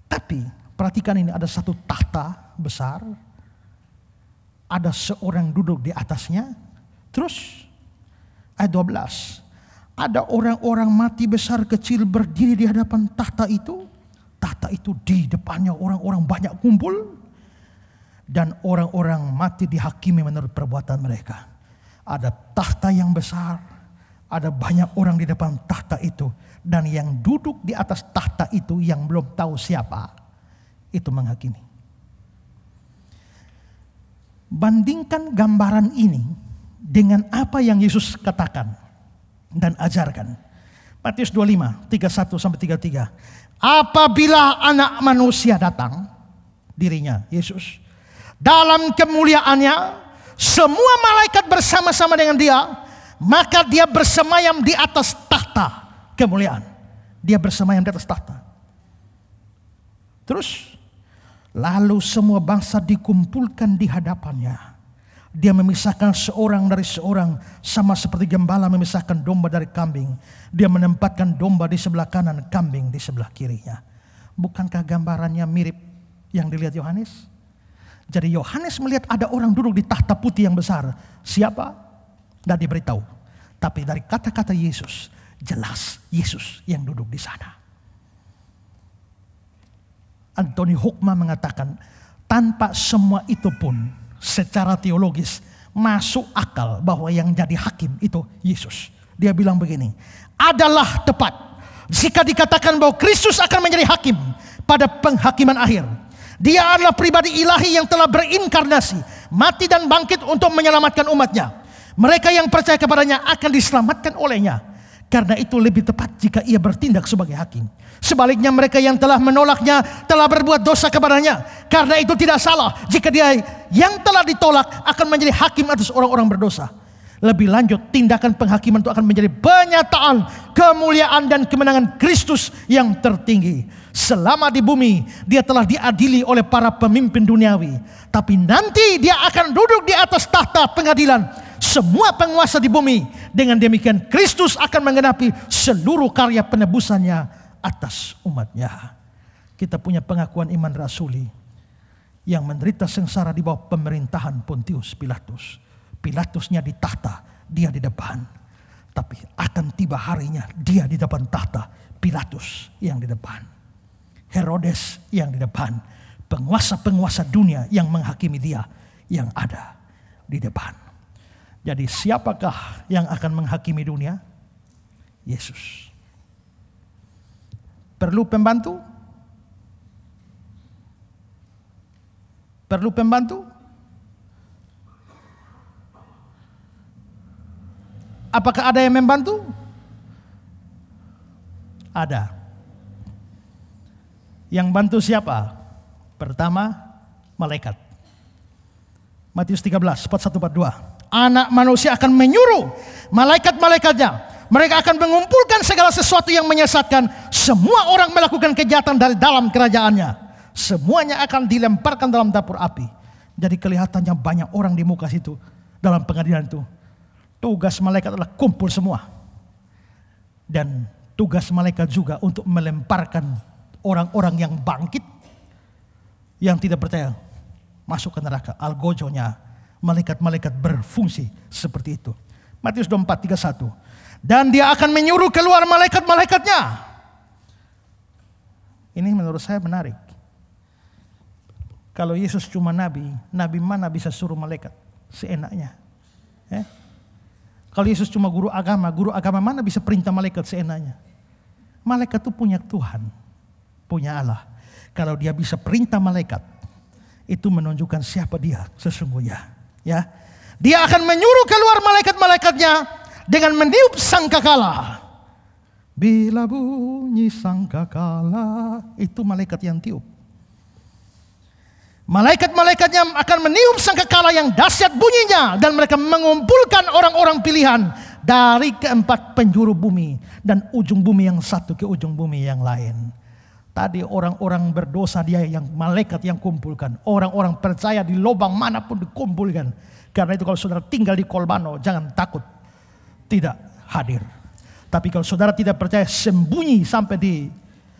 Tapi perhatikan ini ada satu tahta besar. Ada seorang duduk di atasnya. Terus ayat 12. Ada orang-orang mati besar kecil berdiri di hadapan tahta itu tahta itu di depannya orang-orang banyak kumpul dan orang-orang mati dihakimi menurut perbuatan mereka. Ada tahta yang besar, ada banyak orang di depan tahta itu dan yang duduk di atas tahta itu yang belum tahu siapa itu menghakimi. Bandingkan gambaran ini dengan apa yang Yesus katakan dan ajarkan. Matius 25, 31 sampai 33. Apabila anak manusia datang, dirinya, Yesus, dalam kemuliaannya, semua malaikat bersama-sama dengan dia, maka dia bersemayam di atas tahta kemuliaan. Dia bersemayam di atas tahta. Terus, lalu semua bangsa dikumpulkan di hadapannya dia memisahkan seorang dari seorang, sama seperti gembala memisahkan domba dari kambing. Dia menempatkan domba di sebelah kanan, kambing di sebelah kirinya. Bukankah gambarannya mirip yang dilihat Yohanes? Jadi Yohanes melihat ada orang duduk di tahta putih yang besar. Siapa? Tidak diberitahu. Tapi dari kata-kata Yesus, jelas Yesus yang duduk di sana. Anthony Hukma mengatakan, tanpa semua itu pun, secara teologis masuk akal bahwa yang jadi hakim itu Yesus. Dia bilang begini, adalah tepat jika dikatakan bahwa Kristus akan menjadi hakim pada penghakiman akhir. Dia adalah pribadi ilahi yang telah berinkarnasi, mati dan bangkit untuk menyelamatkan umatnya. Mereka yang percaya kepadanya akan diselamatkan olehnya karena itu lebih tepat jika ia bertindak sebagai hakim. Sebaliknya mereka yang telah menolaknya telah berbuat dosa kepadanya. Karena itu tidak salah jika dia yang telah ditolak akan menjadi hakim atas orang-orang berdosa. Lebih lanjut, tindakan penghakiman itu akan menjadi penyataan kemuliaan dan kemenangan Kristus yang tertinggi. Selama di bumi, dia telah diadili oleh para pemimpin duniawi. Tapi nanti dia akan duduk di atas tahta pengadilan semua penguasa di bumi. Dengan demikian Kristus akan menggenapi seluruh karya penebusannya atas umatnya. Kita punya pengakuan iman rasuli yang menderita sengsara di bawah pemerintahan Pontius Pilatus Pilatusnya di tahta, dia di depan. Tapi akan tiba harinya dia di depan tahta, Pilatus yang di depan. Herodes yang di depan, penguasa-penguasa dunia yang menghakimi dia yang ada di depan. Jadi siapakah yang akan menghakimi dunia? Yesus. Perlu pembantu? Perlu pembantu? Apakah ada yang membantu? Ada. Yang bantu siapa? Pertama, malaikat. Matius 13, 41, 42. Anak manusia akan menyuruh malaikat-malaikatnya. Mereka akan mengumpulkan segala sesuatu yang menyesatkan. Semua orang melakukan kejahatan dari dalam kerajaannya. Semuanya akan dilemparkan dalam dapur api. Jadi kelihatannya banyak orang di muka situ. Dalam pengadilan itu. Tugas malaikat adalah kumpul semua. Dan tugas malaikat juga untuk melemparkan orang-orang yang bangkit yang tidak percaya masuk ke neraka. Algojonya malaikat-malaikat berfungsi seperti itu. Matius 24, Dan dia akan menyuruh keluar malaikat-malaikatnya. Ini menurut saya menarik. Kalau Yesus cuma nabi, nabi mana bisa suruh malaikat seenaknya? Eh? Kalau Yesus cuma guru agama, guru agama mana bisa perintah malaikat seenaknya? Malaikat itu punya Tuhan, punya Allah. Kalau dia bisa perintah malaikat, itu menunjukkan siapa dia sesungguhnya. Ya, dia akan menyuruh keluar malaikat-malaikatnya dengan meniup sangkakala. Bila bunyi sangkakala, itu malaikat yang tiup. Malaikat-malaikatnya akan meniup sangkakala yang dahsyat bunyinya dan mereka mengumpulkan orang-orang pilihan dari keempat penjuru bumi dan ujung bumi yang satu ke ujung bumi yang lain. Tadi orang-orang berdosa dia yang malaikat yang kumpulkan. Orang-orang percaya di lubang manapun dikumpulkan. Karena itu kalau saudara tinggal di Kolbano jangan takut tidak hadir. Tapi kalau saudara tidak percaya sembunyi sampai di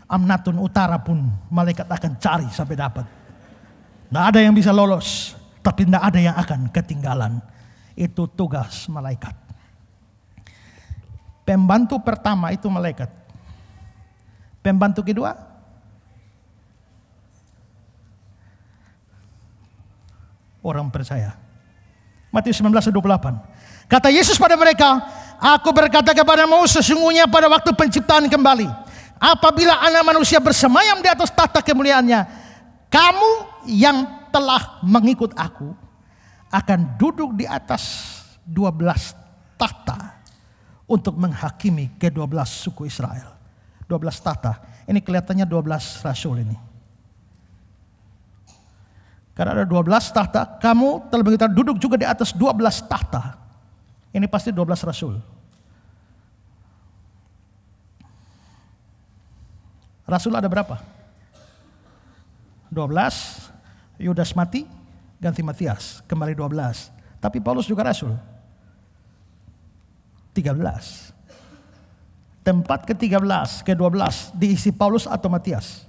Amnatun Utara pun malaikat akan cari sampai dapat. Tidak ada yang bisa lolos, tapi tidak ada yang akan ketinggalan. Itu tugas malaikat. Pembantu pertama itu malaikat. Pembantu kedua? Orang percaya. Matius 19 Kata Yesus pada mereka, Aku berkata kepada kepadamu sesungguhnya pada waktu penciptaan kembali. Apabila anak manusia bersemayam di atas tata kemuliaannya, kamu yang telah mengikut aku akan duduk di atas dua belas tahta untuk menghakimi ke belas suku Israel. Dua belas tahta. Ini kelihatannya dua belas rasul ini. Karena ada dua belas tahta, kamu telah begitu duduk juga di atas dua belas tahta. Ini pasti dua belas rasul. Rasul ada berapa? 12, Yudas mati, ganti Matias, kembali 12. Tapi Paulus juga rasul. 13. Tempat ke-13, ke-12 diisi Paulus atau Matias?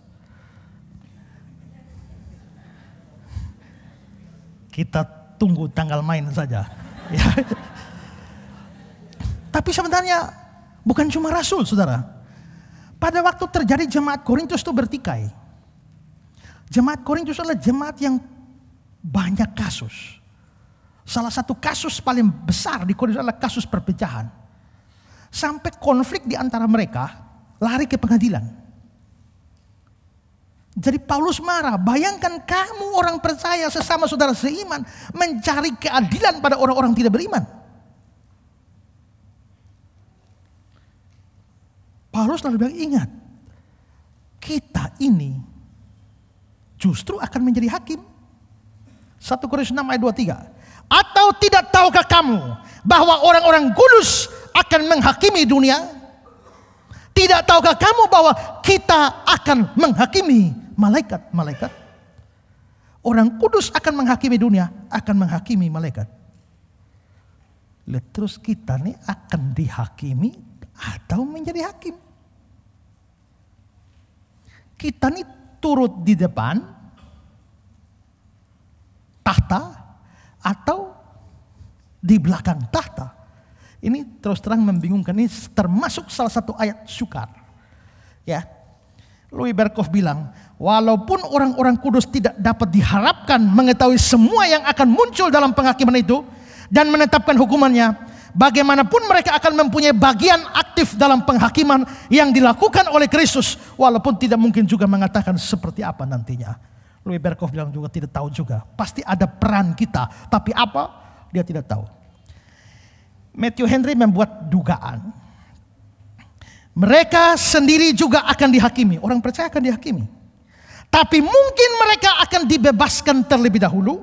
Kita tunggu tanggal main saja. Ya. Tapi sebenarnya bukan cuma rasul, saudara. Pada waktu terjadi jemaat Korintus itu bertikai Jemaat Korintus adalah jemaat yang banyak kasus. Salah satu kasus paling besar di Korintus adalah kasus perpecahan. Sampai konflik di antara mereka lari ke pengadilan. Jadi Paulus marah, bayangkan kamu orang percaya sesama saudara seiman mencari keadilan pada orang-orang tidak beriman. Paulus lalu bilang ingat, kita ini justru akan menjadi hakim. 1 Korintus 6 ayat 23. Atau tidak tahukah kamu bahwa orang-orang kudus akan menghakimi dunia? Tidak tahukah kamu bahwa kita akan menghakimi malaikat-malaikat? Orang kudus akan menghakimi dunia, akan menghakimi malaikat. Lihat terus kita nih akan dihakimi atau menjadi hakim. Kita nih turut di depan tahta atau di belakang tahta. Ini terus terang membingungkan. Ini termasuk salah satu ayat sukar. Ya. Louis Berkov bilang, walaupun orang-orang kudus tidak dapat diharapkan mengetahui semua yang akan muncul dalam penghakiman itu dan menetapkan hukumannya, bagaimanapun mereka akan mempunyai bagian aktif dalam penghakiman yang dilakukan oleh Kristus, walaupun tidak mungkin juga mengatakan seperti apa nantinya. Louis Berkov bilang juga tidak tahu juga. Pasti ada peran kita, tapi apa? Dia tidak tahu. Matthew Henry membuat dugaan. Mereka sendiri juga akan dihakimi. Orang percaya akan dihakimi. Tapi mungkin mereka akan dibebaskan terlebih dahulu.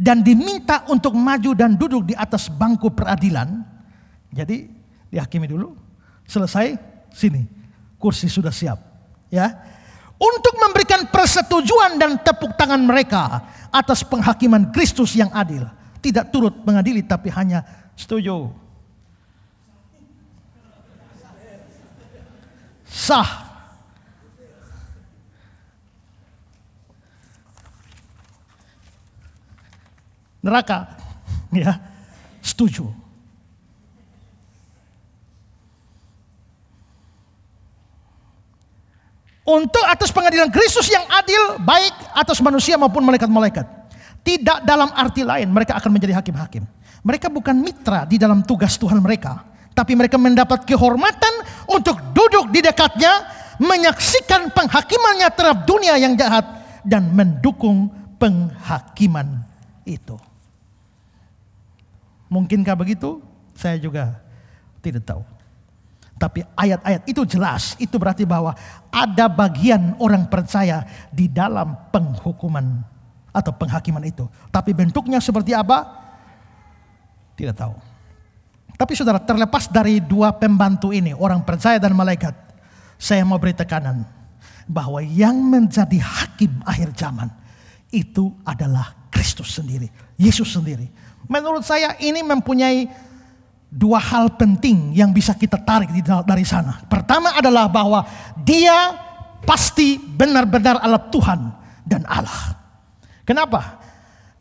Dan diminta untuk maju dan duduk di atas bangku peradilan. Jadi dihakimi dulu. Selesai, sini. Kursi sudah siap. Ya, untuk memberikan persetujuan dan tepuk tangan mereka atas penghakiman Kristus yang adil. Tidak turut mengadili tapi hanya setuju. Sah. Neraka. Ya. Setuju. untuk atas pengadilan Kristus yang adil baik atas manusia maupun malaikat-malaikat. Tidak dalam arti lain mereka akan menjadi hakim-hakim. Mereka bukan mitra di dalam tugas Tuhan mereka, tapi mereka mendapat kehormatan untuk duduk di dekatnya, menyaksikan penghakimannya terhadap dunia yang jahat dan mendukung penghakiman itu. Mungkinkah begitu? Saya juga tidak tahu. Tapi ayat-ayat itu jelas, itu berarti bahwa ada bagian orang percaya di dalam penghukuman atau penghakiman itu. Tapi bentuknya seperti apa? Tidak tahu. Tapi saudara, terlepas dari dua pembantu ini, orang percaya dan malaikat, saya mau beri tekanan bahwa yang menjadi hakim akhir zaman itu adalah Kristus sendiri, Yesus sendiri. Menurut saya ini mempunyai dua hal penting yang bisa kita tarik dari sana. Pertama adalah bahwa dia pasti benar-benar alat Tuhan dan Allah. Kenapa?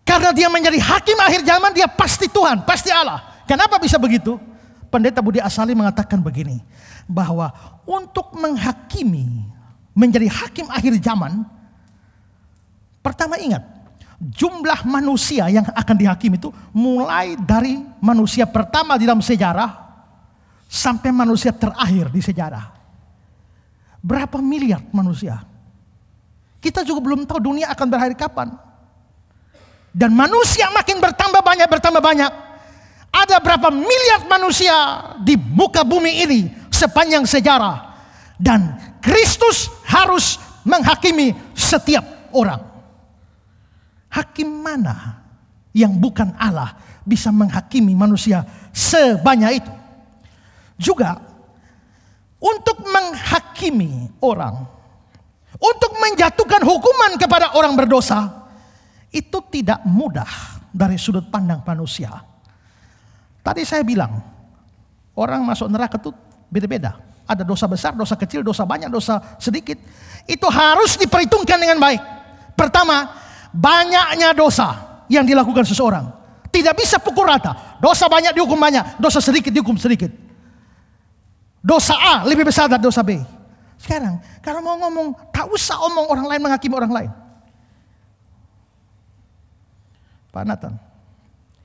Karena dia menjadi hakim akhir zaman, dia pasti Tuhan, pasti Allah. Kenapa bisa begitu? Pendeta Budi Asali mengatakan begini, bahwa untuk menghakimi, menjadi hakim akhir zaman, pertama ingat, jumlah manusia yang akan dihakimi itu mulai dari manusia pertama di dalam sejarah sampai manusia terakhir di sejarah. Berapa miliar manusia? Kita juga belum tahu dunia akan berakhir kapan. Dan manusia makin bertambah banyak bertambah banyak. Ada berapa miliar manusia di muka bumi ini sepanjang sejarah dan Kristus harus menghakimi setiap orang. Hakim mana yang bukan Allah bisa menghakimi manusia sebanyak itu? Juga untuk menghakimi orang, untuk menjatuhkan hukuman kepada orang berdosa, itu tidak mudah dari sudut pandang manusia. Tadi saya bilang, orang masuk neraka itu beda-beda. Ada dosa besar, dosa kecil, dosa banyak, dosa sedikit. Itu harus diperhitungkan dengan baik. Pertama, banyaknya dosa yang dilakukan seseorang. Tidak bisa pukul rata. Dosa banyak dihukum banyak, dosa sedikit dihukum sedikit. Dosa A lebih besar dari dosa B. Sekarang, kalau mau ngomong, tak usah omong orang lain menghakimi orang lain. Pak Nathan,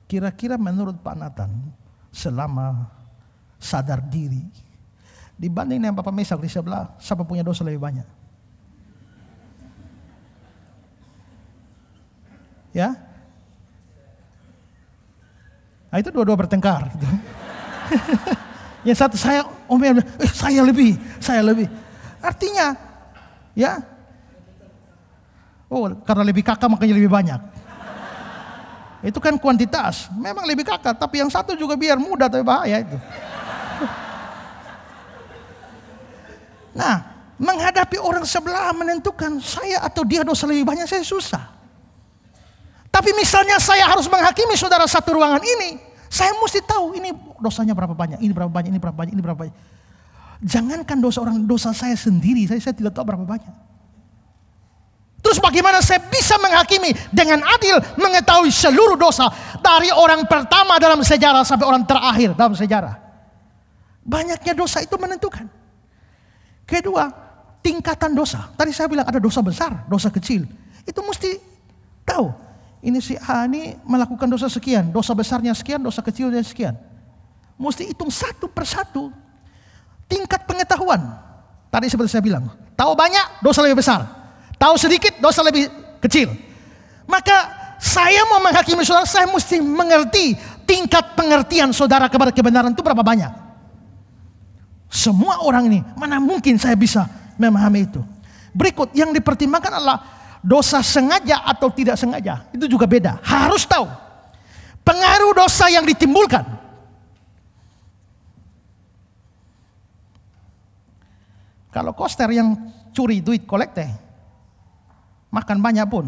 kira-kira menurut Pak Nathan, selama sadar diri, dibanding dengan Bapak Mesak di sebelah, siapa punya dosa lebih banyak? ya. Nah, itu dua-dua bertengkar. yang satu saya omel, eh, saya lebih, saya lebih. Artinya, ya, oh karena lebih kakak makanya lebih banyak. Itu kan kuantitas, memang lebih kakak, tapi yang satu juga biar muda tapi bahaya itu. Nah, menghadapi orang sebelah menentukan saya atau dia dosa lebih banyak saya susah. Tapi misalnya saya harus menghakimi saudara satu ruangan ini, saya mesti tahu ini dosanya berapa banyak, ini berapa banyak, ini berapa banyak, ini berapa banyak. Jangankan dosa orang dosa saya sendiri, saya, saya tidak tahu berapa banyak. Terus bagaimana saya bisa menghakimi dengan adil mengetahui seluruh dosa dari orang pertama dalam sejarah sampai orang terakhir dalam sejarah. Banyaknya dosa itu menentukan. Kedua, tingkatan dosa. Tadi saya bilang ada dosa besar, dosa kecil. Itu mesti tahu ini si A ini melakukan dosa sekian, dosa besarnya sekian, dosa kecilnya sekian. Mesti hitung satu persatu tingkat pengetahuan. Tadi seperti saya bilang, tahu banyak dosa lebih besar, tahu sedikit dosa lebih kecil. Maka saya mau menghakimi saudara, saya mesti mengerti tingkat pengertian saudara kepada kebenaran itu berapa banyak. Semua orang ini, mana mungkin saya bisa memahami itu. Berikut yang dipertimbangkan adalah dosa sengaja atau tidak sengaja itu juga beda. Harus tahu pengaruh dosa yang ditimbulkan. Kalau koster yang curi duit kolekte, makan banyak pun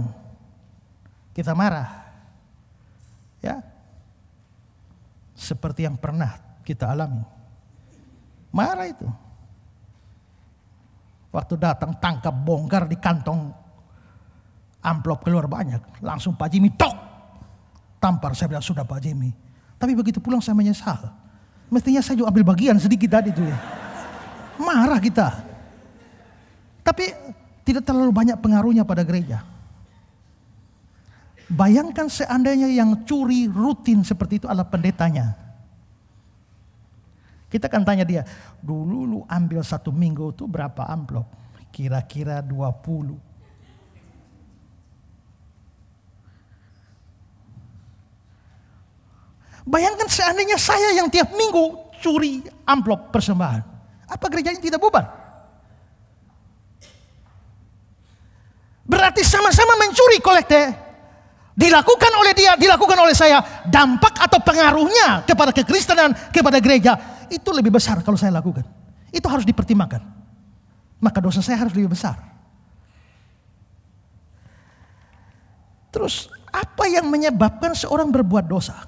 kita marah. Ya. Seperti yang pernah kita alami. Marah itu. Waktu datang tangkap bongkar di kantong amplop keluar banyak. Langsung Pak Jimmy tok tampar. Saya bilang sudah Pak Jimmy. Tapi begitu pulang saya menyesal. Mestinya saya juga ambil bagian sedikit tadi itu ya. Marah kita. Tapi tidak terlalu banyak pengaruhnya pada gereja. Bayangkan seandainya yang curi rutin seperti itu adalah pendetanya. Kita akan tanya dia, dulu lu ambil satu minggu itu berapa amplop? Kira-kira 20. Bayangkan seandainya saya yang tiap minggu curi amplop persembahan. Apa gereja gerejanya tidak bubar? Berarti sama-sama mencuri kolekte. Dilakukan oleh dia, dilakukan oleh saya. Dampak atau pengaruhnya kepada kekristenan, kepada gereja. Itu lebih besar kalau saya lakukan. Itu harus dipertimbangkan. Maka dosa saya harus lebih besar. Terus apa yang menyebabkan seorang berbuat dosa?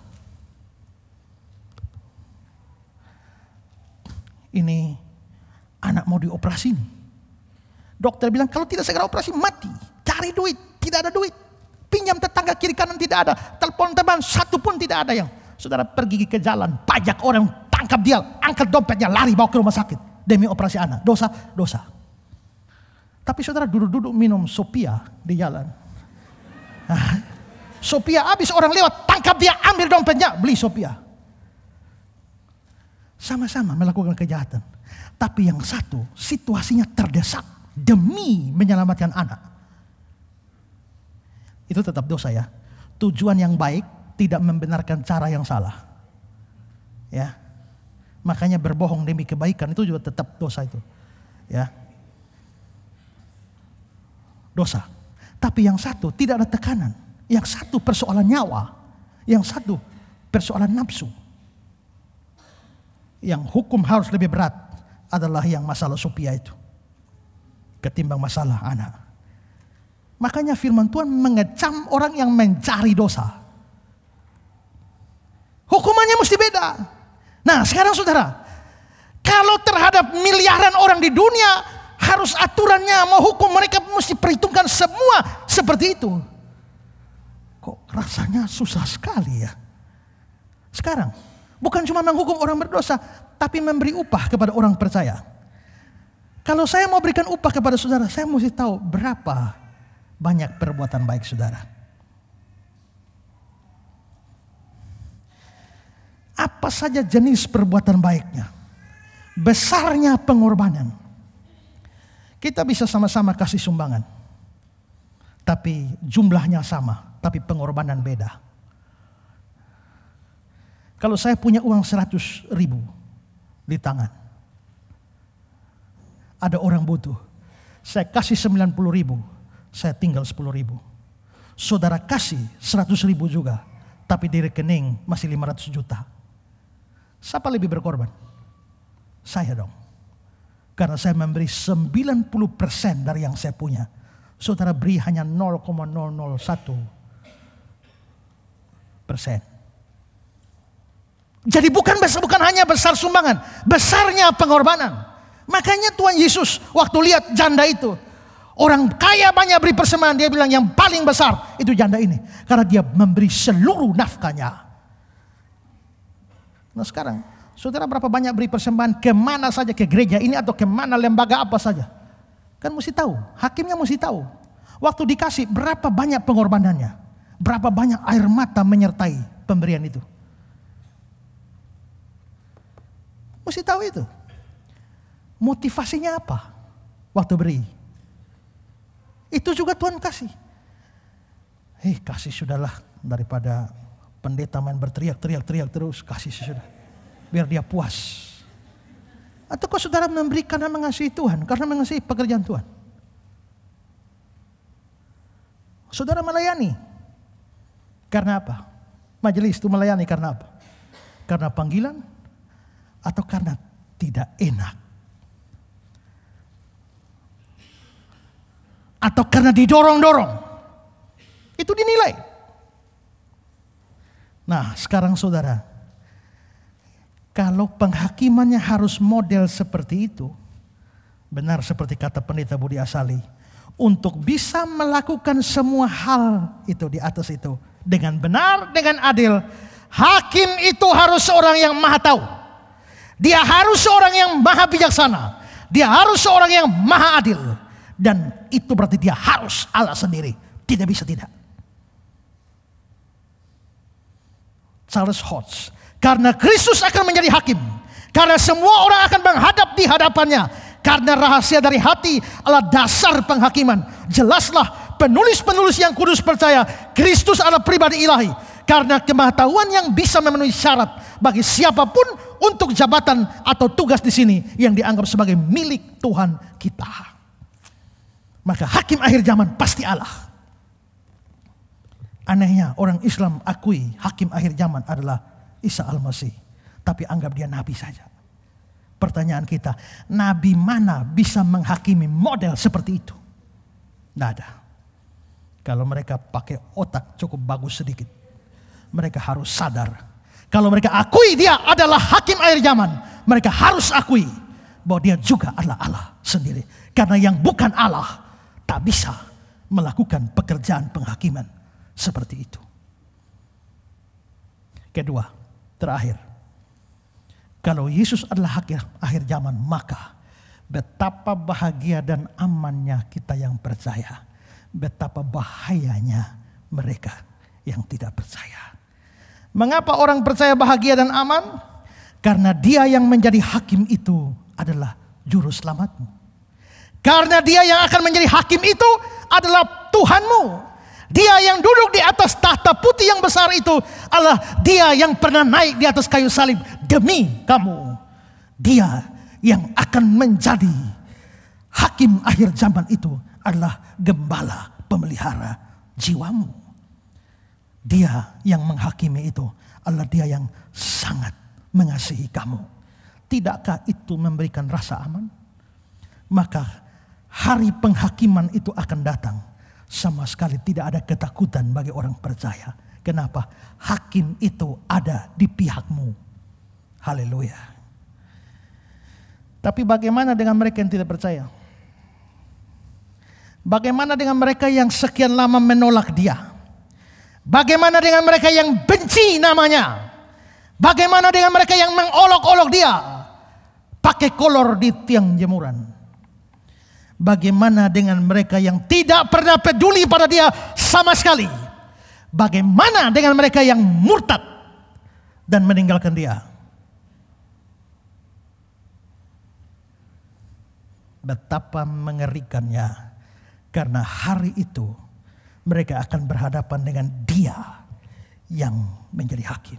ini anak mau dioperasi nih. Dokter bilang kalau tidak segera operasi mati, cari duit, tidak ada duit. Pinjam tetangga kiri kanan tidak ada, telepon teman satu pun tidak ada yang. Saudara pergi ke jalan, pajak orang, tangkap dia, angkat dompetnya, lari bawa ke rumah sakit. Demi operasi anak, dosa, dosa. Tapi saudara duduk-duduk minum sopia di jalan. sopia habis orang lewat, tangkap dia, ambil dompetnya, beli sopia. Sama-sama melakukan kejahatan. Tapi yang satu situasinya terdesak demi menyelamatkan anak. Itu tetap dosa ya. Tujuan yang baik tidak membenarkan cara yang salah. Ya. Makanya berbohong demi kebaikan itu juga tetap dosa itu. Ya. Dosa. Tapi yang satu tidak ada tekanan. Yang satu persoalan nyawa. Yang satu persoalan nafsu yang hukum harus lebih berat adalah yang masalah supia itu. Ketimbang masalah anak. Makanya firman Tuhan mengecam orang yang mencari dosa. Hukumannya mesti beda. Nah sekarang saudara, kalau terhadap miliaran orang di dunia harus aturannya mau hukum mereka mesti perhitungkan semua seperti itu. Kok rasanya susah sekali ya. Sekarang Bukan cuma menghukum orang berdosa, tapi memberi upah kepada orang percaya. Kalau saya mau berikan upah kepada saudara, saya mesti tahu berapa banyak perbuatan baik saudara. Apa saja jenis perbuatan baiknya, besarnya pengorbanan. Kita bisa sama-sama kasih sumbangan, tapi jumlahnya sama, tapi pengorbanan beda. Kalau saya punya uang 100 ribu di tangan. Ada orang butuh. Saya kasih 90 ribu. Saya tinggal 10 ribu. Saudara kasih 100 ribu juga. Tapi di rekening masih 500 juta. Siapa lebih berkorban? Saya dong. Karena saya memberi 90% dari yang saya punya. Saudara beri hanya 0,001 persen. Jadi bukan besar, bukan hanya besar sumbangan, besarnya pengorbanan. Makanya Tuhan Yesus waktu lihat janda itu, orang kaya banyak beri persembahan, dia bilang yang paling besar itu janda ini. Karena dia memberi seluruh nafkahnya. Nah sekarang, saudara berapa banyak beri persembahan ke mana saja, ke gereja ini atau ke mana lembaga apa saja. Kan mesti tahu, hakimnya mesti tahu. Waktu dikasih berapa banyak pengorbanannya, berapa banyak air mata menyertai pemberian itu. Mesti tahu itu. Motivasinya apa waktu beri? Itu juga Tuhan kasih. Hei eh, kasih sudahlah daripada pendeta main berteriak-teriak-teriak terus. Kasih sudah. Biar dia puas. Atau kau saudara memberi karena mengasihi Tuhan, karena mengasihi pekerjaan Tuhan. Saudara melayani. Karena apa? Majelis itu melayani karena apa? Karena panggilan, atau karena tidak enak? Atau karena didorong-dorong? Itu dinilai. Nah, sekarang saudara, kalau penghakimannya harus model seperti itu, benar seperti kata pendeta Budi Asali, untuk bisa melakukan semua hal itu di atas itu dengan benar, dengan adil, hakim itu harus seorang yang maha tahu. Dia harus seorang yang maha bijaksana. Dia harus seorang yang maha adil. Dan itu berarti dia harus Allah sendiri. Tidak bisa tidak. Charles Hodge. Karena Kristus akan menjadi hakim. Karena semua orang akan menghadap di hadapannya. Karena rahasia dari hati adalah dasar penghakiman. Jelaslah penulis-penulis yang kudus percaya Kristus adalah pribadi ilahi. Karena kemahatauan yang bisa memenuhi syarat bagi siapapun untuk jabatan atau tugas di sini yang dianggap sebagai milik Tuhan kita. Maka hakim akhir zaman pasti Allah. Anehnya orang Islam akui hakim akhir zaman adalah Isa Al-Masih. Tapi anggap dia nabi saja. Pertanyaan kita, nabi mana bisa menghakimi model seperti itu? Tidak ada. Kalau mereka pakai otak cukup bagus sedikit. Mereka harus sadar kalau mereka akui dia adalah hakim air zaman, mereka harus akui bahwa dia juga adalah Allah sendiri. Karena yang bukan Allah tak bisa melakukan pekerjaan penghakiman seperti itu. Kedua, terakhir. Kalau Yesus adalah hakim akhir zaman, maka betapa bahagia dan amannya kita yang percaya. Betapa bahayanya mereka yang tidak percaya. Mengapa orang percaya bahagia dan aman? Karena dia yang menjadi hakim itu adalah juru selamatmu. Karena dia yang akan menjadi hakim itu adalah Tuhanmu. Dia yang duduk di atas tahta putih yang besar itu adalah dia yang pernah naik di atas kayu salib demi kamu. Dia yang akan menjadi hakim akhir zaman itu adalah gembala pemelihara jiwamu. Dia yang menghakimi itu adalah dia yang sangat mengasihi kamu. Tidakkah itu memberikan rasa aman? Maka hari penghakiman itu akan datang. Sama sekali tidak ada ketakutan bagi orang percaya. Kenapa? Hakim itu ada di pihakmu. Haleluya. Tapi bagaimana dengan mereka yang tidak percaya? Bagaimana dengan mereka yang sekian lama menolak dia? Bagaimana dengan mereka yang benci namanya? Bagaimana dengan mereka yang mengolok-olok dia? Pakai kolor di tiang jemuran. Bagaimana dengan mereka yang tidak pernah peduli pada dia sama sekali? Bagaimana dengan mereka yang murtad dan meninggalkan dia? Betapa mengerikannya karena hari itu mereka akan berhadapan dengan dia yang menjadi hakim.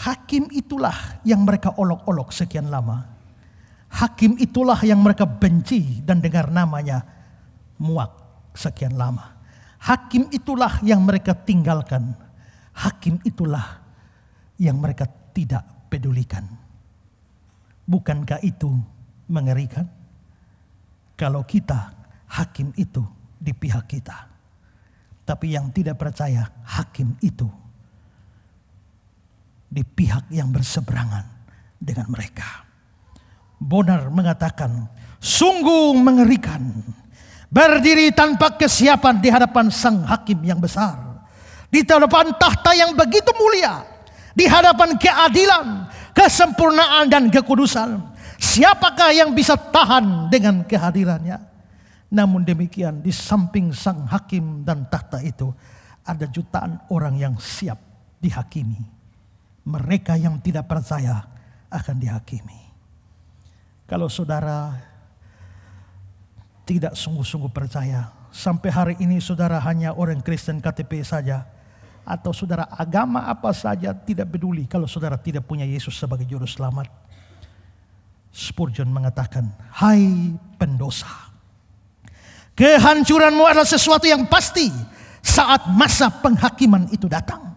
Hakim itulah yang mereka olok-olok sekian lama. Hakim itulah yang mereka benci dan dengar namanya muak sekian lama. Hakim itulah yang mereka tinggalkan. Hakim itulah yang mereka tidak pedulikan. Bukankah itu mengerikan? Kalau kita hakim itu di pihak kita. Tapi yang tidak percaya, hakim itu di pihak yang berseberangan dengan mereka. Bonar mengatakan, sungguh mengerikan. Berdiri tanpa kesiapan di hadapan sang hakim yang besar. Di hadapan tahta yang begitu mulia. Di hadapan keadilan, kesempurnaan dan kekudusan. Siapakah yang bisa tahan dengan kehadirannya? Namun demikian, di samping sang hakim dan tahta itu, ada jutaan orang yang siap dihakimi. Mereka yang tidak percaya akan dihakimi. Kalau saudara tidak sungguh-sungguh percaya, sampai hari ini saudara hanya orang Kristen KTP saja, atau saudara agama apa saja tidak peduli kalau saudara tidak punya Yesus sebagai juru selamat. Spurgeon mengatakan, "Hai pendosa, Kehancuranmu adalah sesuatu yang pasti saat masa penghakiman itu datang.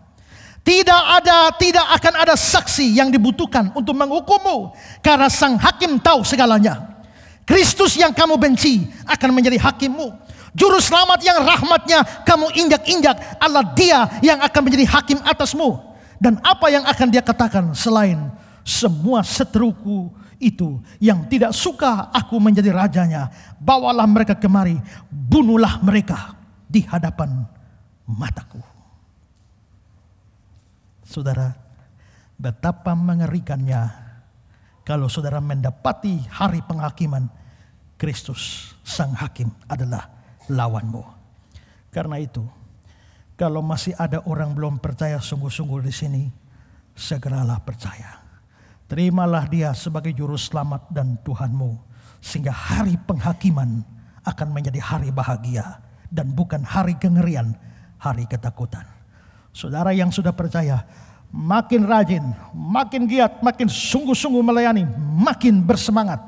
Tidak ada, tidak akan ada saksi yang dibutuhkan untuk menghukummu karena sang hakim tahu segalanya. Kristus yang kamu benci akan menjadi hakimmu. Juru selamat yang rahmatnya kamu injak-injak Allah dia yang akan menjadi hakim atasmu. Dan apa yang akan dia katakan selain semua seteruku itu yang tidak suka aku menjadi rajanya, bawalah mereka kemari, bunuhlah mereka di hadapan mataku. Saudara, betapa mengerikannya kalau saudara mendapati hari penghakiman Kristus sang hakim adalah lawanmu. Karena itu, kalau masih ada orang belum percaya sungguh-sungguh di sini, segeralah percaya Terimalah dia sebagai juru selamat dan Tuhanmu. Sehingga hari penghakiman akan menjadi hari bahagia. Dan bukan hari kengerian, hari ketakutan. Saudara yang sudah percaya, makin rajin, makin giat, makin sungguh-sungguh melayani, makin bersemangat.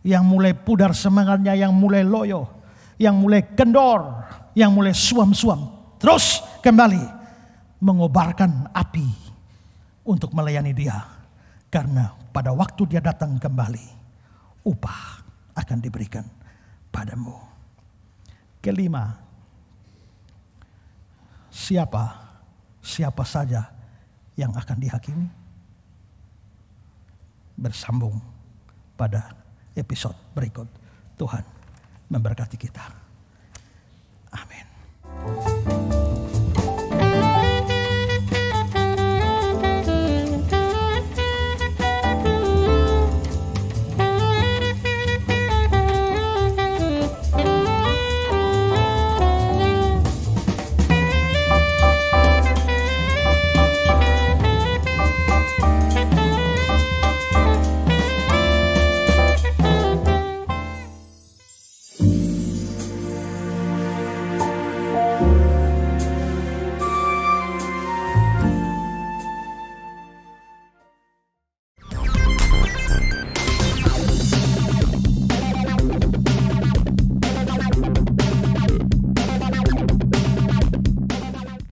Yang mulai pudar semangatnya, yang mulai loyo, yang mulai kendor, yang mulai suam-suam. Terus kembali mengobarkan api untuk melayani dia karena pada waktu dia datang kembali, upah akan diberikan padamu. Kelima, siapa siapa saja yang akan dihakimi? Bersambung pada episode berikut. Tuhan memberkati kita. Amin.